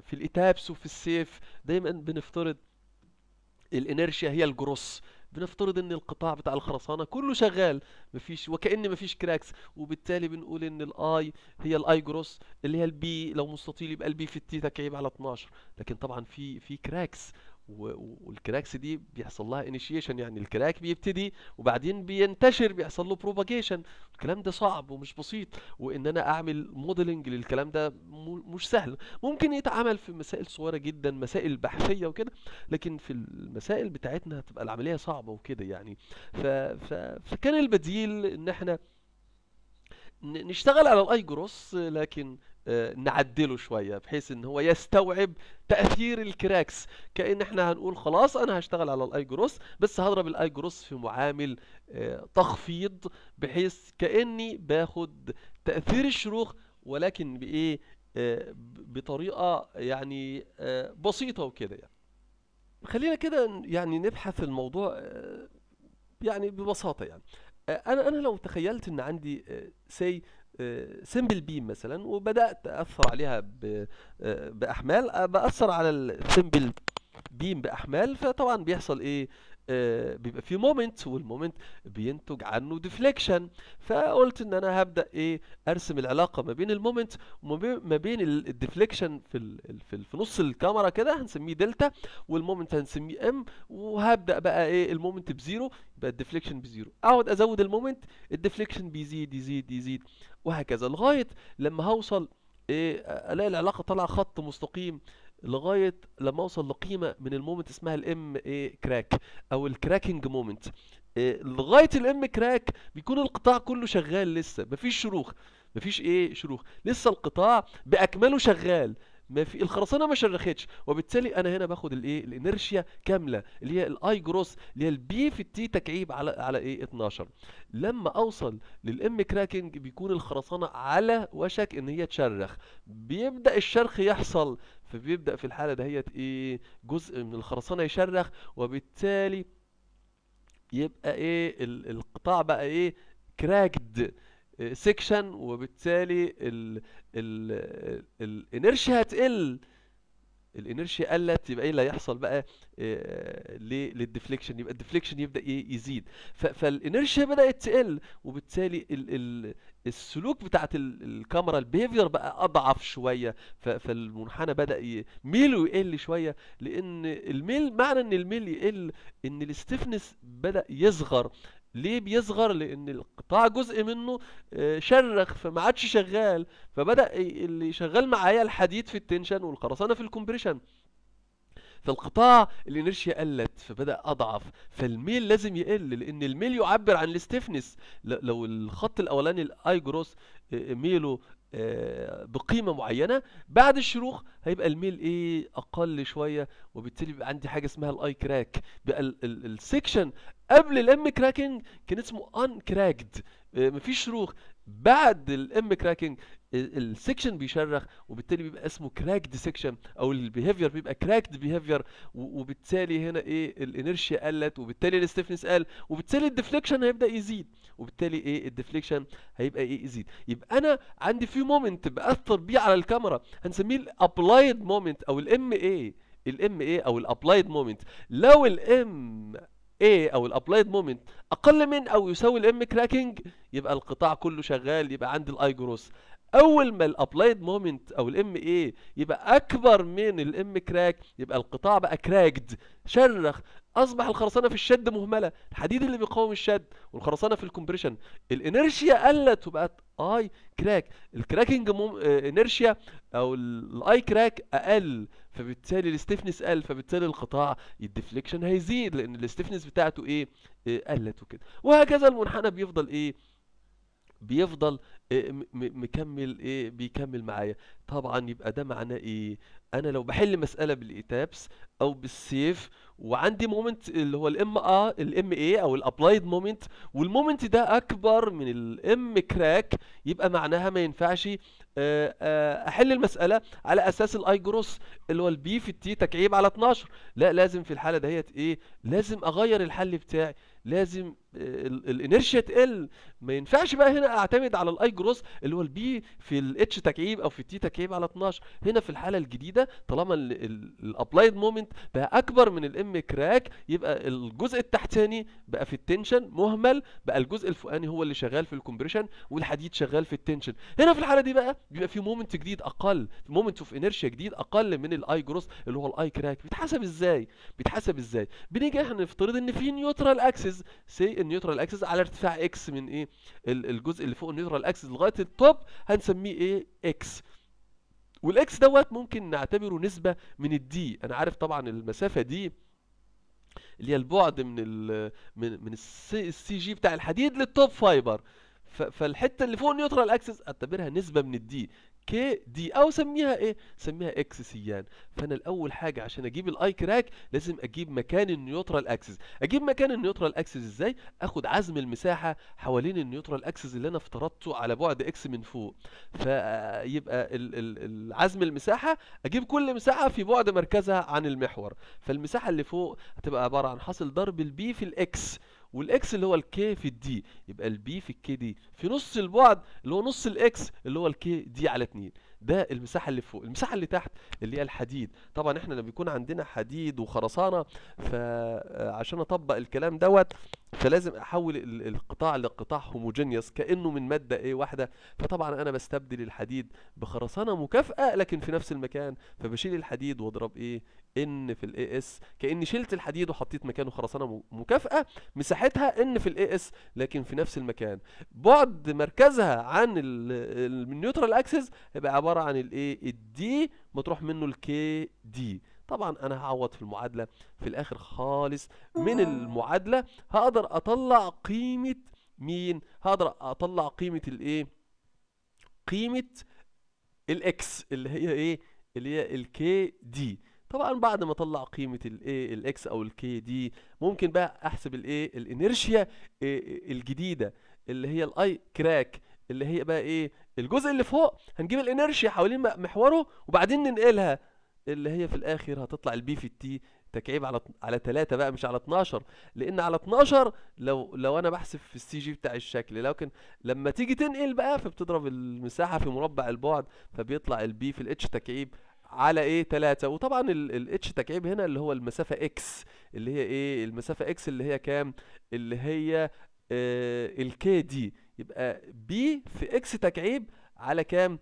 في الاتابس وفي السيف دايما بنفترض الانرشيا هي الجروس بنفترض ان القطاع بتاع الخرسانه كله شغال مفيش وكان مفيش كراكس وبالتالي بنقول ان الاي هي الاي جروس اللي هي البي لو مستطيل يبقى البي في التيتا كعيب على 12 لكن طبعا في في كراكس والكراكس دي بيحصل لها انيشيشن يعني الكراك بيبتدي وبعدين بينتشر بيحصل له بروباجيشن الكلام ده صعب ومش بسيط وان انا اعمل موديلنج للكلام ده مش سهل ممكن يتعمل في مسائل صغيره جدا مسائل بحثيه وكده لكن في المسائل بتاعتنا هتبقى العمليه صعبه وكده يعني ف... ف... فكان البديل ان احنا نشتغل على الايجروس لكن آه، نعدله شوية بحيث ان هو يستوعب تأثير الكراكس كأن احنا هنقول خلاص انا هشتغل على الاي جروس بس هضرب الاي جروس في معامل آه، تخفيض بحيث كأني باخد تأثير الشروخ ولكن بايه آه، بطريقة يعني بسيطة وكده يعني خلينا كده يعني نبحث الموضوع يعني ببساطة يعني انا انا لو تخيلت ان عندي سي سمبل آه، بيم مثلا وبدات اثر عليها آه، باحمال آه، باثر على السمبل بيم باحمال فطبعا بيحصل ايه آه، بيبقى فيه مومنت والمومنت بينتج عنه ديفليكشن فقلت ان انا هبدا ايه ارسم العلاقه ما بين المومنت وما بين الديفليكشن في في, في نص الكاميرا كده هنسميه دلتا والمومنت هنسميه ام وهبدا بقى ايه المومنت بزيرو يبقى الديفليكشن بزيرو اقعد ازود المومنت الديفليكشن بيزيد يزيد يزيد وهكذا لغايه لما هوصل ايه الاقي العلاقه طالعه خط مستقيم لغايه لما اوصل لقيمه من المومنت اسمها الام ايه كراك او الكراكنج مومنت إيه لغايه الام كراك بيكون القطاع كله شغال لسه مفيش شروخ مفيش ايه شروخ لسه القطاع باكمله شغال ما في الخرسانه ما شرختش وبالتالي انا هنا باخد الايه الانرشيا كامله اللي هي الاي جروس اللي هي البي في التي تكعيب على على ايه 12 لما اوصل للام كراكنج بيكون الخرسانه على وشك ان هي تشرخ بيبدا الشرخ يحصل فبيبدا في الحاله دهيت ايه جزء من الخرسانه يشرخ وبالتالي يبقى ايه القطاع بقى ايه كراكد سكشن وبالتالي الانرشيا هتقل الانرشيا قلت يبقى ايه اللي هيحصل بقى آه، للديفليكشن يبقى الديفليكشن يبدا إيه؟ يزيد فالانرشيا بدات تقل وبالتالي السلوك بتاعت الكاميرا البيهيفير بقى اضعف شويه فالمنحنى بدا يميل يقل شويه لان الميل معنى ان الميل يقل ان الاستفنس بدا يصغر ليه بيصغر لان القطاع جزء منه آه، شرخ فما عادش شغال فبدا اللي شغال معايا الحديد في التنشن والقرصنه في الكومبريشن فالقطاع الانرشيا قلت فبدا اضعف فالميل لازم يقل لان الميل يعبر عن الاستفنس لو الخط الاولاني الاي جروس آه، ميله آه، بقيمه معينه بعد الشروخ هيبقى الميل ايه اقل شويه وبالتالي بيبقى عندي حاجه اسمها الاي كراك بقى السكشن قبل الام كراكنج كان اسمه ان آه، كراكد مفيش شروخ بعد الام كراكنج السكشن بيشرخ وبالتالي بيبقى اسمه كراكد سكشن او البيهيفير بيبقى كراكد بيهيفير وبالتالي هنا ايه الانرشيا قلت وبالتالي الاستفنس قل وبالتالي الديفليكشن هيبدا يزيد وبالتالي ايه الديفليكشن هيبقى ايه يزيد يبقى انا عندي في مومنت باثر بيه على الكاميرا هنسميه الابلايد مومنت او الام ايه الام ايه او الابلايد مومنت لو الام A او الابلايد مومنت اقل من او يساوي الام كراكنج يبقى القطاع كله شغال يبقى عندي الاي جروس اول ما الابلايد مومنت او الام اي يبقى اكبر من الام كراك يبقى القطاع بقى كراكد شرخ اصبح الخرسانه في الشد مهمله الحديد اللي بيقاوم الشد والخرسانه في الكومبريشن الانرشيا قلت وبقت اي كراك الكراكنج موم... انرشيا او الاي كراك اقل فبالتالي الستيفنس قل فبالتالي القطاع الديفليكشن هيزيد لان الستيفنس بتاعته ايه, آه، قلت وكده وهكذا المنحنى بيفضل ايه بيفضل آه، مكمل ايه بيكمل معايا طبعا يبقى ده معناه ايه انا لو بحل مساله بالايتابس او بالسيف وعندي مومنت اللي هو الام ا الام اي او الابلايد مومنت والمومنت ده اكبر من الام كراك يبقى معناها ما ينفعش آه، آه، احل المساله على اساس الاي جروس اللي هو البي في التي تكعيب على 12 لا لازم في الحاله دهيت ايه لازم اغير الحل بتاعي لازم آه، الانرشيا تقل ما ينفعش بقى هنا اعتمد على الاي جروس اللي هو البي في الاتش تكعيب او في التي تكعيب على 12 هنا في الحاله الجديده طالما الابلايد مومنت بقى اكبر من الام كراك يبقى الجزء التحتاني بقى في التنشن مهمل بقى الجزء الفوقاني هو اللي شغال في الكومبريشن والحديد شغال في التنشن هنا في الحاله دي بقى بيبقى في مومنت جديد اقل مومنت اوف انرشيا جديد اقل من الاي جروس اللي هو الاي كراك بيتحسب ازاي بيتحسب ازاي بنيجي احنا نفترض ان في نيوترال اكسس اكسس سي النيوترال اكسس على ارتفاع اكس من ايه الجزء اللي فوق النيوترال اكسس لغايه التوب هنسميه ايه اكس والاكس دوت ممكن نعتبره نسبه من الدي انا عارف طبعا المسافه دي اللي هي البعد من الـ من من السي جي بتاع الحديد للتوب فايبر فالحته اللي فوق النيوترال اكسس اعتبرها نسبه من الدي كي دي او سميها ايه سميها اكس سيان فانا الاول حاجه عشان اجيب الاي كراك لازم اجيب مكان النيوترال اكسس اجيب مكان النيوترال اكسس ازاي اخد عزم المساحه حوالين النيوترال اكسس اللي انا افترضته على بعد اكس من فوق فيبقى العزم المساحه اجيب كل مساحه في بعد مركزها عن المحور فالمساحه اللي فوق هتبقى عباره عن حاصل ضرب البي في الاكس والاكس اللي هو الكي في الدي يبقى البي في الكي دي في نص البعد اللي هو نص الاكس اللي هو الكي دي على 2 ده المساحه اللي فوق المساحه اللي تحت اللي هي الحديد طبعا احنا لما بيكون عندنا حديد وخرسانه فعشان اطبق الكلام دوت فلازم احول القطاع لقطاع هوموجينيوس كانه من ماده ايه واحده فطبعا انا بستبدل الحديد بخرسانه مكافئه لكن في نفس المكان فبشيل الحديد واضرب ايه ان في الاي اس كاني شلت الحديد وحطيت مكانه خرسانه مكافئه مساحتها ان في الاي اس لكن في نفس المكان بعد مركزها عن النيوترال اكسس هيبقى عباره عن الايه الدي مطروح منه الكي دي طبعا انا هعوض في المعادله في الاخر خالص من المعادله هقدر اطلع قيمه مين هقدر اطلع قيمه الايه قيمه الاكس اللي هي ايه اللي هي الكي دي طبعا بعد ما اطلع قيمه الايه الاكس او الكي دي ممكن بقى احسب الايه الانيرشيا الجديده اللي هي الاي كراك اللي هي بقى ايه الجزء اللي فوق هنجيب الانيرشيا حوالين محوره وبعدين ننقلها اللي هي في الاخر هتطلع البي في التي تكعيب على على 3 بقى مش على 12 لان على 12 لو لو انا بحسب في السي جي بتاع الشكل لكن لما تيجي تنقل بقى فبتضرب المساحه في مربع البعد فبيطلع البي في الاتش تكعيب على ايه 3 وطبعا الاتش تكعيب هنا اللي هو المسافه اكس اللي هي ايه المسافه اكس اللي هي كام اللي هي آه الكي دي يبقى بي في اكس تكعيب على كام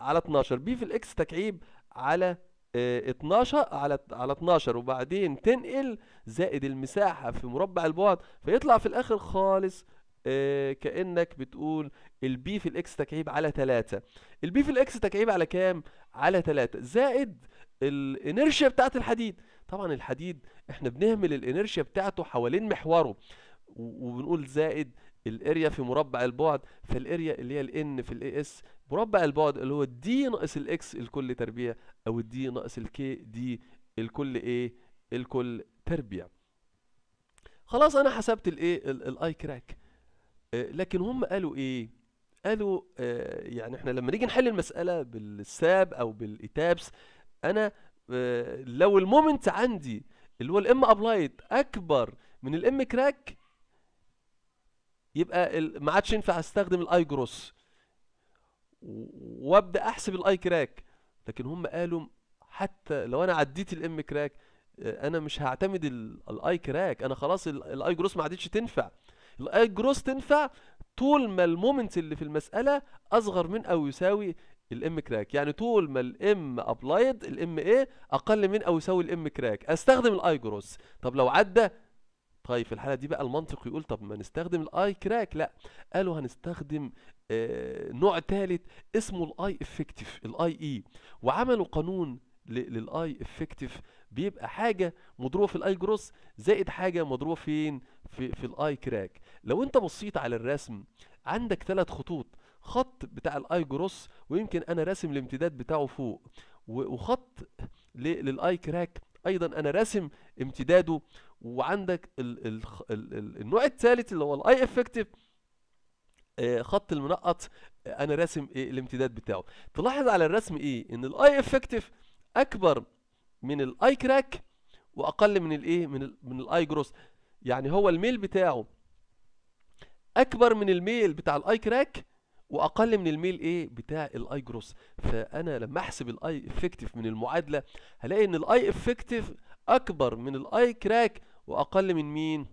على 12 بي في الاكس تكعيب على 12 آه، على على 12 وبعدين تنقل زائد المساحة في مربع البعد فيطلع في الآخر خالص آه، كأنك بتقول البي في الإكس تكعيب على 3 البي في الإكس تكعيب على كام؟ على 3 زائد الإنرشيا بتاعت الحديد طبعا الحديد احنا بنهمل الإنرشيا بتاعته حوالين محوره وبنقول زائد الاريا في مربع البعد فالاريا اللي هي الان في الاي اس مربع البعد اللي هو دي ناقص الاكس الكل تربيع او دي ناقص الكي دي الكل ايه الكل تربيع خلاص انا حسبت الايه الاي كراك آه، لكن هم قالوا ايه قالوا آه، يعني احنا لما نيجي نحل المساله بالساب او بالايتابس انا آه، لو المومنت عندي اللي هو الام ابلايد اكبر من الام كراك يبقى ما عادش ينفع استخدم الاي جروس وابدا احسب الاي كراك لكن هم قالوا حتى لو انا عديت الام كراك آه، انا مش هعتمد الاي كراك انا خلاص الاي جروس ما عادتش تنفع الاي جروس تنفع طول ما المومنت اللي في المساله اصغر من او يساوي الام كراك يعني طول ما الام ابلايد الام ايه اقل من او يساوي الام كراك استخدم الاي جروس طب لو عدى طيب في الحالة دي بقى المنطق يقول طب ما نستخدم الاي كراك لا قالوا هنستخدم آه نوع ثالث اسمه الاي افكتيف الاي اي وعملوا قانون للاي افكتيف بيبقى حاجه مضروبه في الاي جروس زائد حاجه مضروبه فين في في الاي كراك لو انت بصيت على الرسم عندك ثلاث خطوط خط بتاع الاي جروس ويمكن انا راسم الامتداد بتاعه فوق وخط للاي كراك ايضا انا راسم امتداده وعندك الـ الـ الـ النوع الثالث اللي هو الاي افكتيف آه، خط المنقط آه، انا راسم ايه الامتداد بتاعه تلاحظ على الرسم ايه ان الاي افكتيف اكبر من الاي كراك واقل من الايه من الـ من الاي جروس يعني هو الميل بتاعه اكبر من الميل بتاع الاي كراك واقل من الميل ايه بتاع الاي جروس فانا لما احسب الاي افكتيف من المعادله هلاقي ان الاي افكتيف اكبر من الاي كراك واقل من مين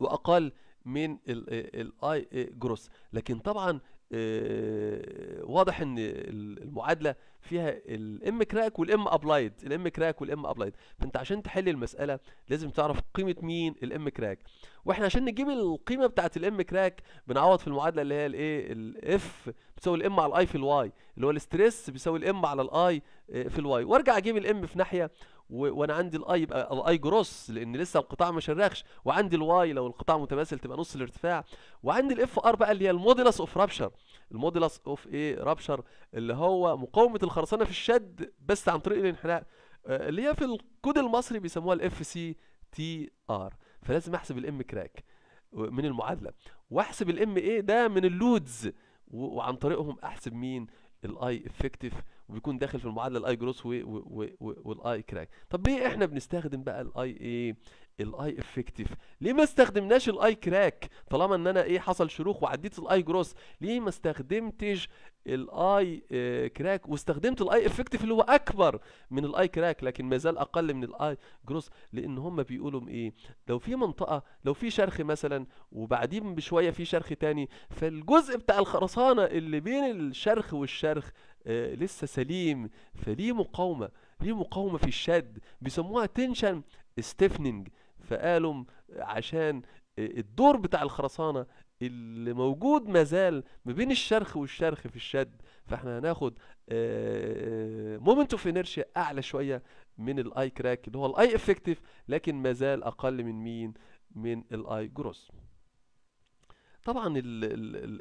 واقل من الاي آه، آه، جروس لكن طبعا آه، واضح ان المعادله فيها الام كراك والام ابلايد الام كراك والام ابلايد فانت عشان تحل المساله لازم تعرف قيمه مين الام كراك واحنا عشان نجيب القيمه بتاعت الام كراك بنعوض في المعادله اللي هي الايه الاف بتساوي الام على الاي في الواي اللي هو الاستريس بيساوي الام على الاي في الواي وارجع اجيب الام في ناحيه وانا عندي الاي يبقى الاي جروس لان لسه القطاع ما شرخش وعندي الواي لو القطاع متماثل تبقى نص الارتفاع وعندي الاف ار بقى اللي هي المودلس اوف رابشر المودلس اوف ايه رابشر اللي هو مقاومه الخرسانه في الشد بس عن طريق الانحناء آه، اللي هي في الكود المصري بيسموها الاف سي تي ار فلازم احسب الام كراك من المعادله واحسب الام ايه ده من اللودز وعن طريقهم احسب مين الاي افكتيف وبيكون داخل في المعادله الاي جروس والاي كراك طب ليه احنا بنستخدم بقى الاي ايه الاي افكتيف ليه ما استخدمناش الاي كراك طالما ان انا ايه حصل شروخ وعديت الاي جروس ليه ما استخدمتش الاي آه، كراك واستخدمت الاي افكتيف اللي هو اكبر من الاي كراك لكن ما زال اقل من الاي جروس لان هم بيقولوا ايه لو في منطقه لو في شرخ مثلا وبعدين بشويه في شرخ تاني فالجزء بتاع الخرسانه اللي بين الشرخ والشرخ آه، لسه سليم فليه مقاومة ليه مقاومة في الشد بيسموها تنشن ستيفننج فقالوا عشان آه، الدور بتاع الخرسانة اللي موجود مازال ما بين الشرخ والشرخ في الشد فاحنا هناخد مومنت اوف انرشيا اعلى شويه من الاي كراك اللي هو الاي افكتيف لكن مازال اقل من مين من الاي جروس طبعا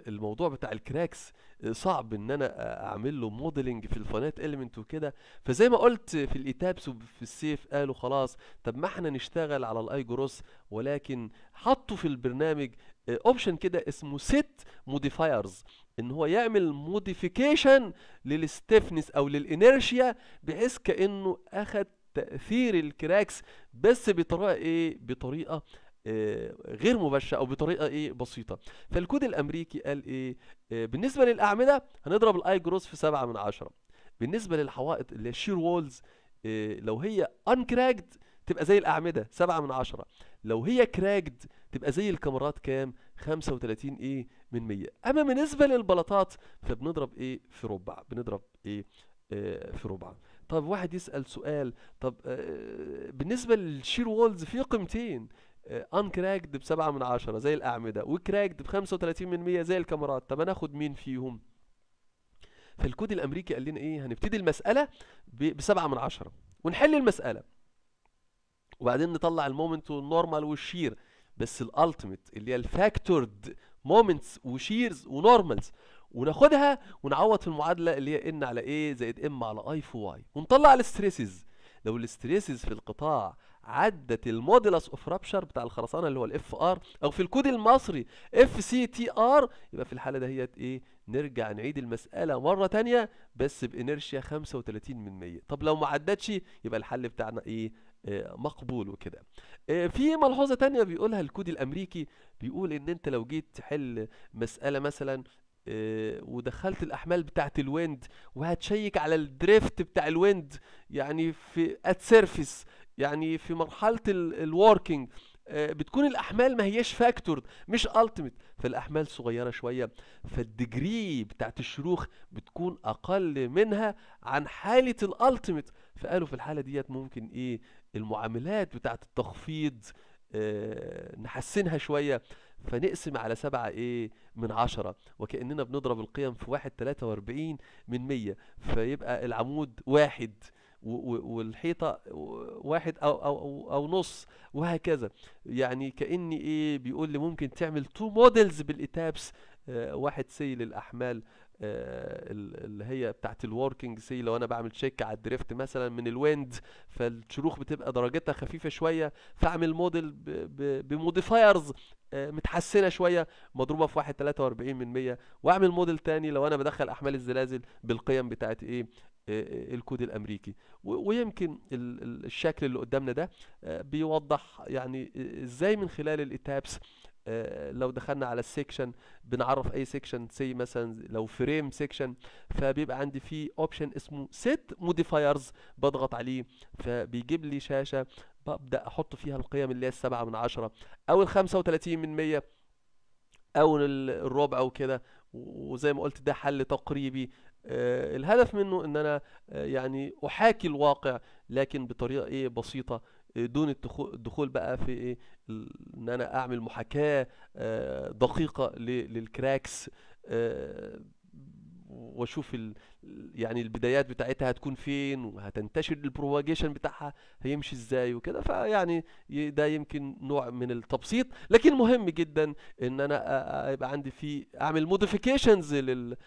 الموضوع بتاع الكراكس آه، صعب ان انا اعمل له موديلنج في الفانات اليمنت وكده فزي ما قلت في الايتابس وفي السيف قالوا خلاص طب ما احنا نشتغل على الاي جروس ولكن حطوا في البرنامج اوبشن آه، كده اسمه سيت موديفايرز ان هو يعمل موديفيكيشن للستيفنس او للانيرشيا بحيث كانه اخد تاثير الكراكس بس بطريقه ايه بطريقه آه، غير مباشره او بطريقه ايه بسيطه فالكود الامريكي قال ايه آه، بالنسبه للاعمده هنضرب الاي جروس في 7 من 10 بالنسبه للحوائط اللي الشير آه، وولز لو هي انكراكد تبقى زي الاعمده 7 من 10 لو هي كراكد تبقى زي الكاميرات كام 35 ايه من 100 اما بالنسبه للبلاطات فبنضرب ايه في ربع بنضرب ايه في ربع طب واحد يسال سؤال طب بالنسبه للشير وولز في قيمتين انكراكد آه، بسبعة من عشرة زي الأعمدة وكراكد بخمسة وتلاتين من 100 زي الكاميرات طب أنا آخد مين فيهم؟ فالكود الأمريكي قال لنا إيه هنبتدي المسألة بسبعة من عشرة ونحل المسألة وبعدين نطلع المومنت والنورمال والشير بس الالتيميت اللي هي الفاكتورد مومنتس وشيرز ونورمالز وناخدها ونعوض في المعادله اللي هي ان على ايه زائد ام على اي في واي ونطلع الستريسز لو الستريسز في القطاع عدت المودلس اوف رابشر بتاع الخرسانه اللي هو الاف ار او في الكود المصري اف سي تي ار يبقى في الحاله دهيت ايه نرجع نعيد المساله مره ثانيه بس بانرشيا 35 من 100 طب لو ما عدتش يبقى الحل بتاعنا ايه آه، مقبول وكده آه، في ملحوظه ثانيه بيقولها الكود الامريكي بيقول ان انت لو جيت تحل مساله مثلا آه، ودخلت الاحمال بتاعه الويند وهتشيك على الدريفت بتاع الويند يعني في ات سيرفيس يعني في مرحله الوركينج آه، بتكون الاحمال ما هياش فاكتور مش التيميت فالاحمال صغيره شويه فالديجري بتاعت الشروخ بتكون اقل منها عن حاله الالتيميت فقالوا في الحاله ديت ممكن ايه المعاملات بتاعت التخفيض آه، نحسنها شويه فنقسم على سبعة ايه من عشرة وكأننا بنضرب القيم في واحد تلاتة واربعين من مية فيبقى العمود واحد والحيطه واحد او او او, أو نص وهكذا يعني كاني ايه بيقول لي ممكن تعمل تو موديلز بالاتابس آه، واحد سي للاحمال آه، اللي هي بتاعت الوركينج سي لو انا بعمل تشيك على الدريفت مثلا من الويند فالشروخ بتبقى درجتها خفيفه شويه فاعمل موديل بموديفايرز آه، متحسنه شويه مضروبه في 1.43 من 100 واعمل موديل تاني لو انا بدخل احمال الزلازل بالقيم بتاعت ايه آه، آه، الكود الامريكي ويمكن الشكل اللي قدامنا ده آه، بيوضح يعني ازاي من خلال الاتابس لو دخلنا على السيكشن بنعرف اي سيكشن سي مثلا لو فريم سيكشن فبيبقى عندي فيه اوبشن اسمه سيت موديفايرز بضغط عليه فبيجيب لي شاشه ببدا احط فيها القيم اللي هي السبعة من عشرة او ال 35 من 100 او الربع وكده وزي ما قلت ده حل تقريبي آه، الهدف منه ان انا آه، يعني احاكي الواقع لكن بطريقه ايه بسيطه آه، دون الدخول بقى في ايه ان انا اعمل محاكاه دقيقه للكراكس واشوف يعني البدايات بتاعتها هتكون فين وهتنتشر البروباجيشن بتاعها هيمشي ازاي وكده فيعني ده يمكن نوع من التبسيط لكن مهم جدا ان انا يبقى عندي في اعمل موديفيكيشنز لل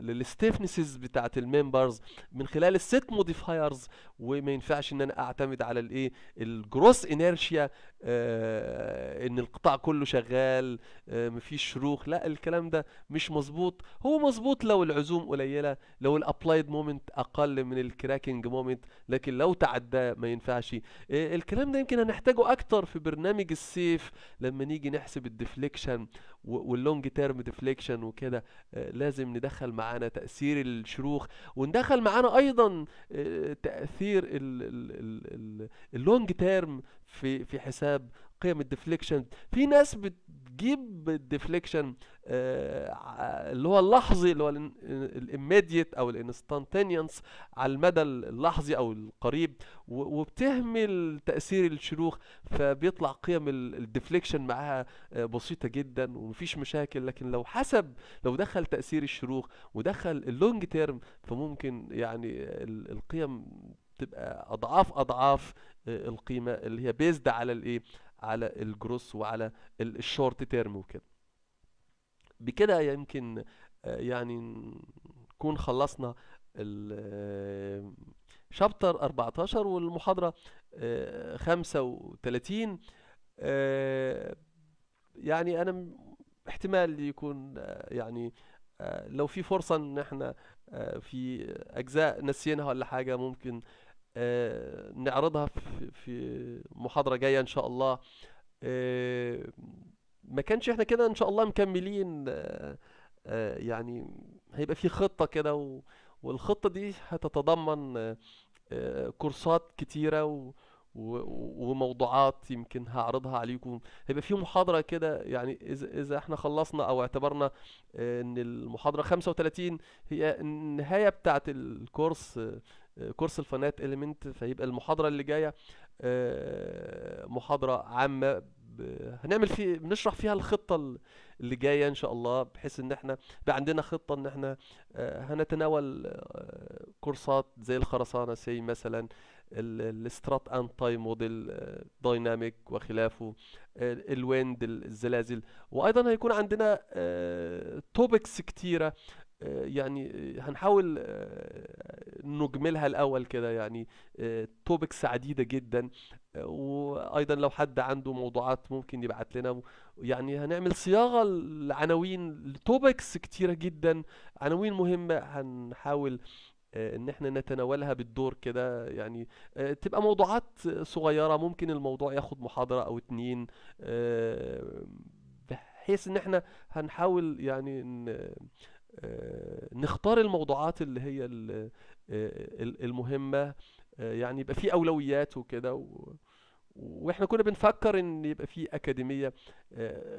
للستيفنسز بتاعت الممبرز من خلال الست موديفايرز وما ينفعش ان انا اعتمد على الايه الجروس انيرشيا آه ان القطاع كله شغال آه مفيش شروخ لا الكلام ده مش مظبوط هو مظبوط لو العزوم قليله لو الابلايد مومنت اقل من الكراكنج مومنت لكن لو تعداه ما ينفعش آه، الكلام ده يمكن هنحتاجه اكتر في برنامج السيف لما نيجي نحسب الديفليكشن واللونج تيرم ديفليكشن وكده آه، لازم ندخل معانا تاثير الشروخ وندخل معانا ايضا آه، تاثير اللونج تيرم في في حساب قيم الديفليكشن في ناس بت بتجيب الديفليكشن آه، اللي هو اللحظي اللي هو الاميديت او الانستانتينيانس على المدى اللحظي او القريب وبتهمل تاثير الشروخ فبيطلع قيم الديفليكشن معاها آه، بسيطه جدا ومفيش مشاكل لكن لو حسب لو دخل تاثير الشروخ ودخل اللونج تيرم فممكن يعني القيم تبقى اضعاف اضعاف آه، القيمه اللي هي بيزد على الايه على الجروس وعلى الشورت تيرم وكده بكده يمكن آه، يعني نكون خلصنا آه، شابتر 14 والمحاضرة 35 آه، يعني أنا احتمال يكون يعني لو في فرصة ان احنا في اجزاء نسيناها ولا حاجة ممكن آه، نعرضها في محاضرة جاية ان شاء الله آه، ما كانش احنا كده ان شاء الله مكملين آه، يعني هيبقى في خطة كده والخطة دي هتتضمن كورسات كتيرة وموضوعات يمكن هعرضها عليكم هيبقى في محاضرة كده يعني إذا, إذا إحنا خلصنا أو اعتبرنا إن المحاضرة 35 هي النهاية بتاعت الكورس كورس الفنات اليمنت فيبقى المحاضره اللي جايه آه، محاضره عامه هنعمل فيه بنشرح فيها الخطه اللي جايه ان شاء الله بحيث ان احنا بقى عندنا خطه ان احنا آه، هنتناول آه، كورسات زي الخرسانه سي مثلا الاسترات اند تايم موديل دايناميك وخلافه الويند الزلازل وايضا هيكون عندنا توبكس كتيره يعني هنحاول آه، نجملها الاول كده يعني توبكس آه، عديده جدا آه، وايضا لو حد عنده موضوعات ممكن يبعت لنا يعني هنعمل صياغه لعناوين توبكس كتيره جدا عناوين مهمه هنحاول ان احنا نتناولها بالدور كده يعني تبقى موضوعات صغيره ممكن الموضوع ياخد محاضره او اتنين بحيث ان احنا هنحاول يعني آه، نختار الموضوعات اللي هي آه، المهمة آه، يعني يبقى في أولويات وكده واحنا كنا بنفكر ان يبقى في اكاديميه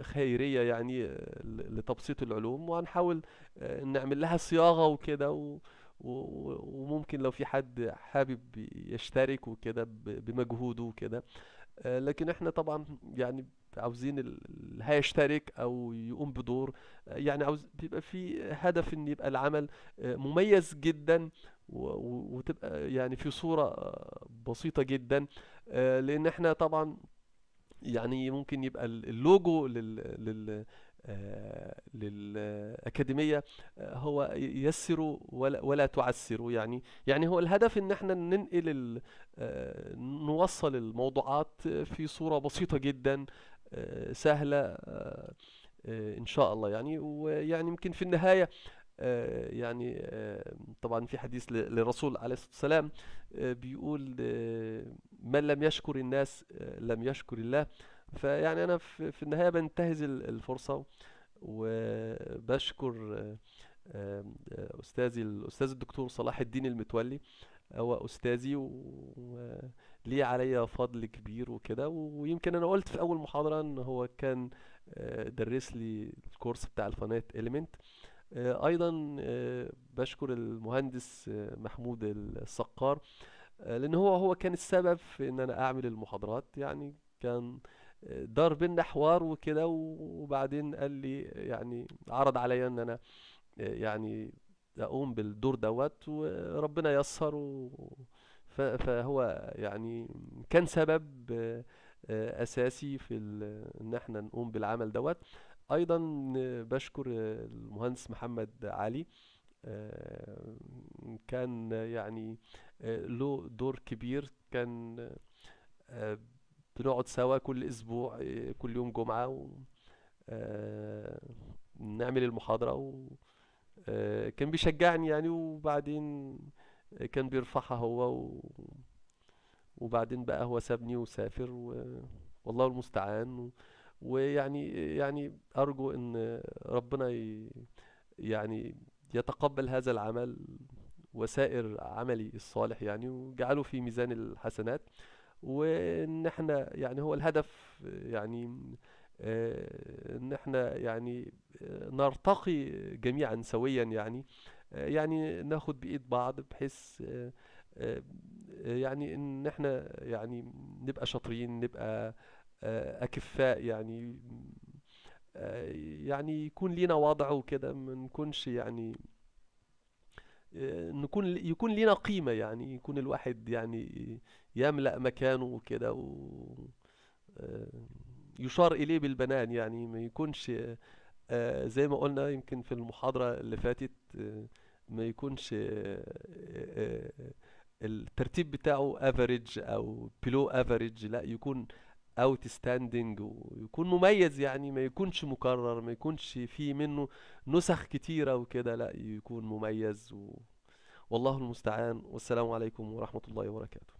خيريه يعني لتبسيط العلوم وهنحاول نعمل لها صياغه وكده وممكن لو في حد حابب يشترك وكده بمجهوده وكده لكن احنا طبعا يعني عاوزين اللي هيشترك او يقوم بدور يعني عاوز بيبقى في هدف ان يبقى العمل آه، مميز جدا وتبقى يعني في صورة آه، بسيطة جدا آه، لان احنا طبعا يعني ممكن يبقى اللوجو لل, لل للأكاديمية هو يسر ولا, ولا تعسر يعني يعني هو الهدف ان احنا ننقل نوصل الموضوعات في صورة بسيطة جدا آه، سهلة آه، آه، ان شاء الله يعني ويعني يمكن في النهايه يعني طبعا في حديث للرسول عليه الصلاه والسلام بيقول من لم يشكر الناس لم يشكر الله فيعني انا في النهايه بنتهز الفرصه وبشكر استاذي الاستاذ الدكتور صلاح الدين المتولي هو استاذي و ليه عليا فضل كبير وكده ويمكن انا قلت في اول محاضرة ان هو كان آه، درس لي الكورس بتاع الفانات اليمنت آه، ايضا آه، بشكر المهندس محمود السقار لان هو هو كان السبب في ان انا اعمل المحاضرات يعني كان دار بينا حوار وكده وبعدين قال لي يعني عرض عليا ان انا يعني اقوم بالدور دوت وربنا يسر و... فهو يعني كان سبب آه، اساسي في ان احنا نقوم بالعمل دوت ايضا بشكر المهندس محمد علي آه، كان يعني آه، له دور كبير كان بنقعد سوا كل اسبوع كل يوم جمعه نعمل المحاضره وكان كان بيشجعني يعني وبعدين كان بيرفعها هو و... وبعدين بقى هو سابني وسافر و... والله المستعان و... ويعني يعني ارجو ان ربنا ي... يعني يتقبل هذا العمل وسائر عملي الصالح يعني وجعله في ميزان الحسنات وان احنا يعني هو الهدف يعني آه، ان احنا يعني آه، نرتقي جميعا سويا يعني يعني ناخد بايد بعض بحيث آه، آه، يعني ان احنا يعني نبقى شاطرين نبقى آه، اكفاء يعني يعني يكون لينا وضع وكده ما نكونش يعني نكون يكون لينا قيمة يعني يكون الواحد يعني يملأ مكانه وكده ويشار إليه بالبنان يعني ما يكونش آه، زي ما قلنا يمكن في المحاضرة اللي فاتت آه، ما يكونش آه، الترتيب بتاعه افريج او بلو افريج لا يكون اوت ستاندنج ويكون مميز يعني ما يكونش مكرر ما يكونش فيه منه نسخ كتيرة وكده لا يكون مميز و... والله المستعان والسلام عليكم ورحمة الله وبركاته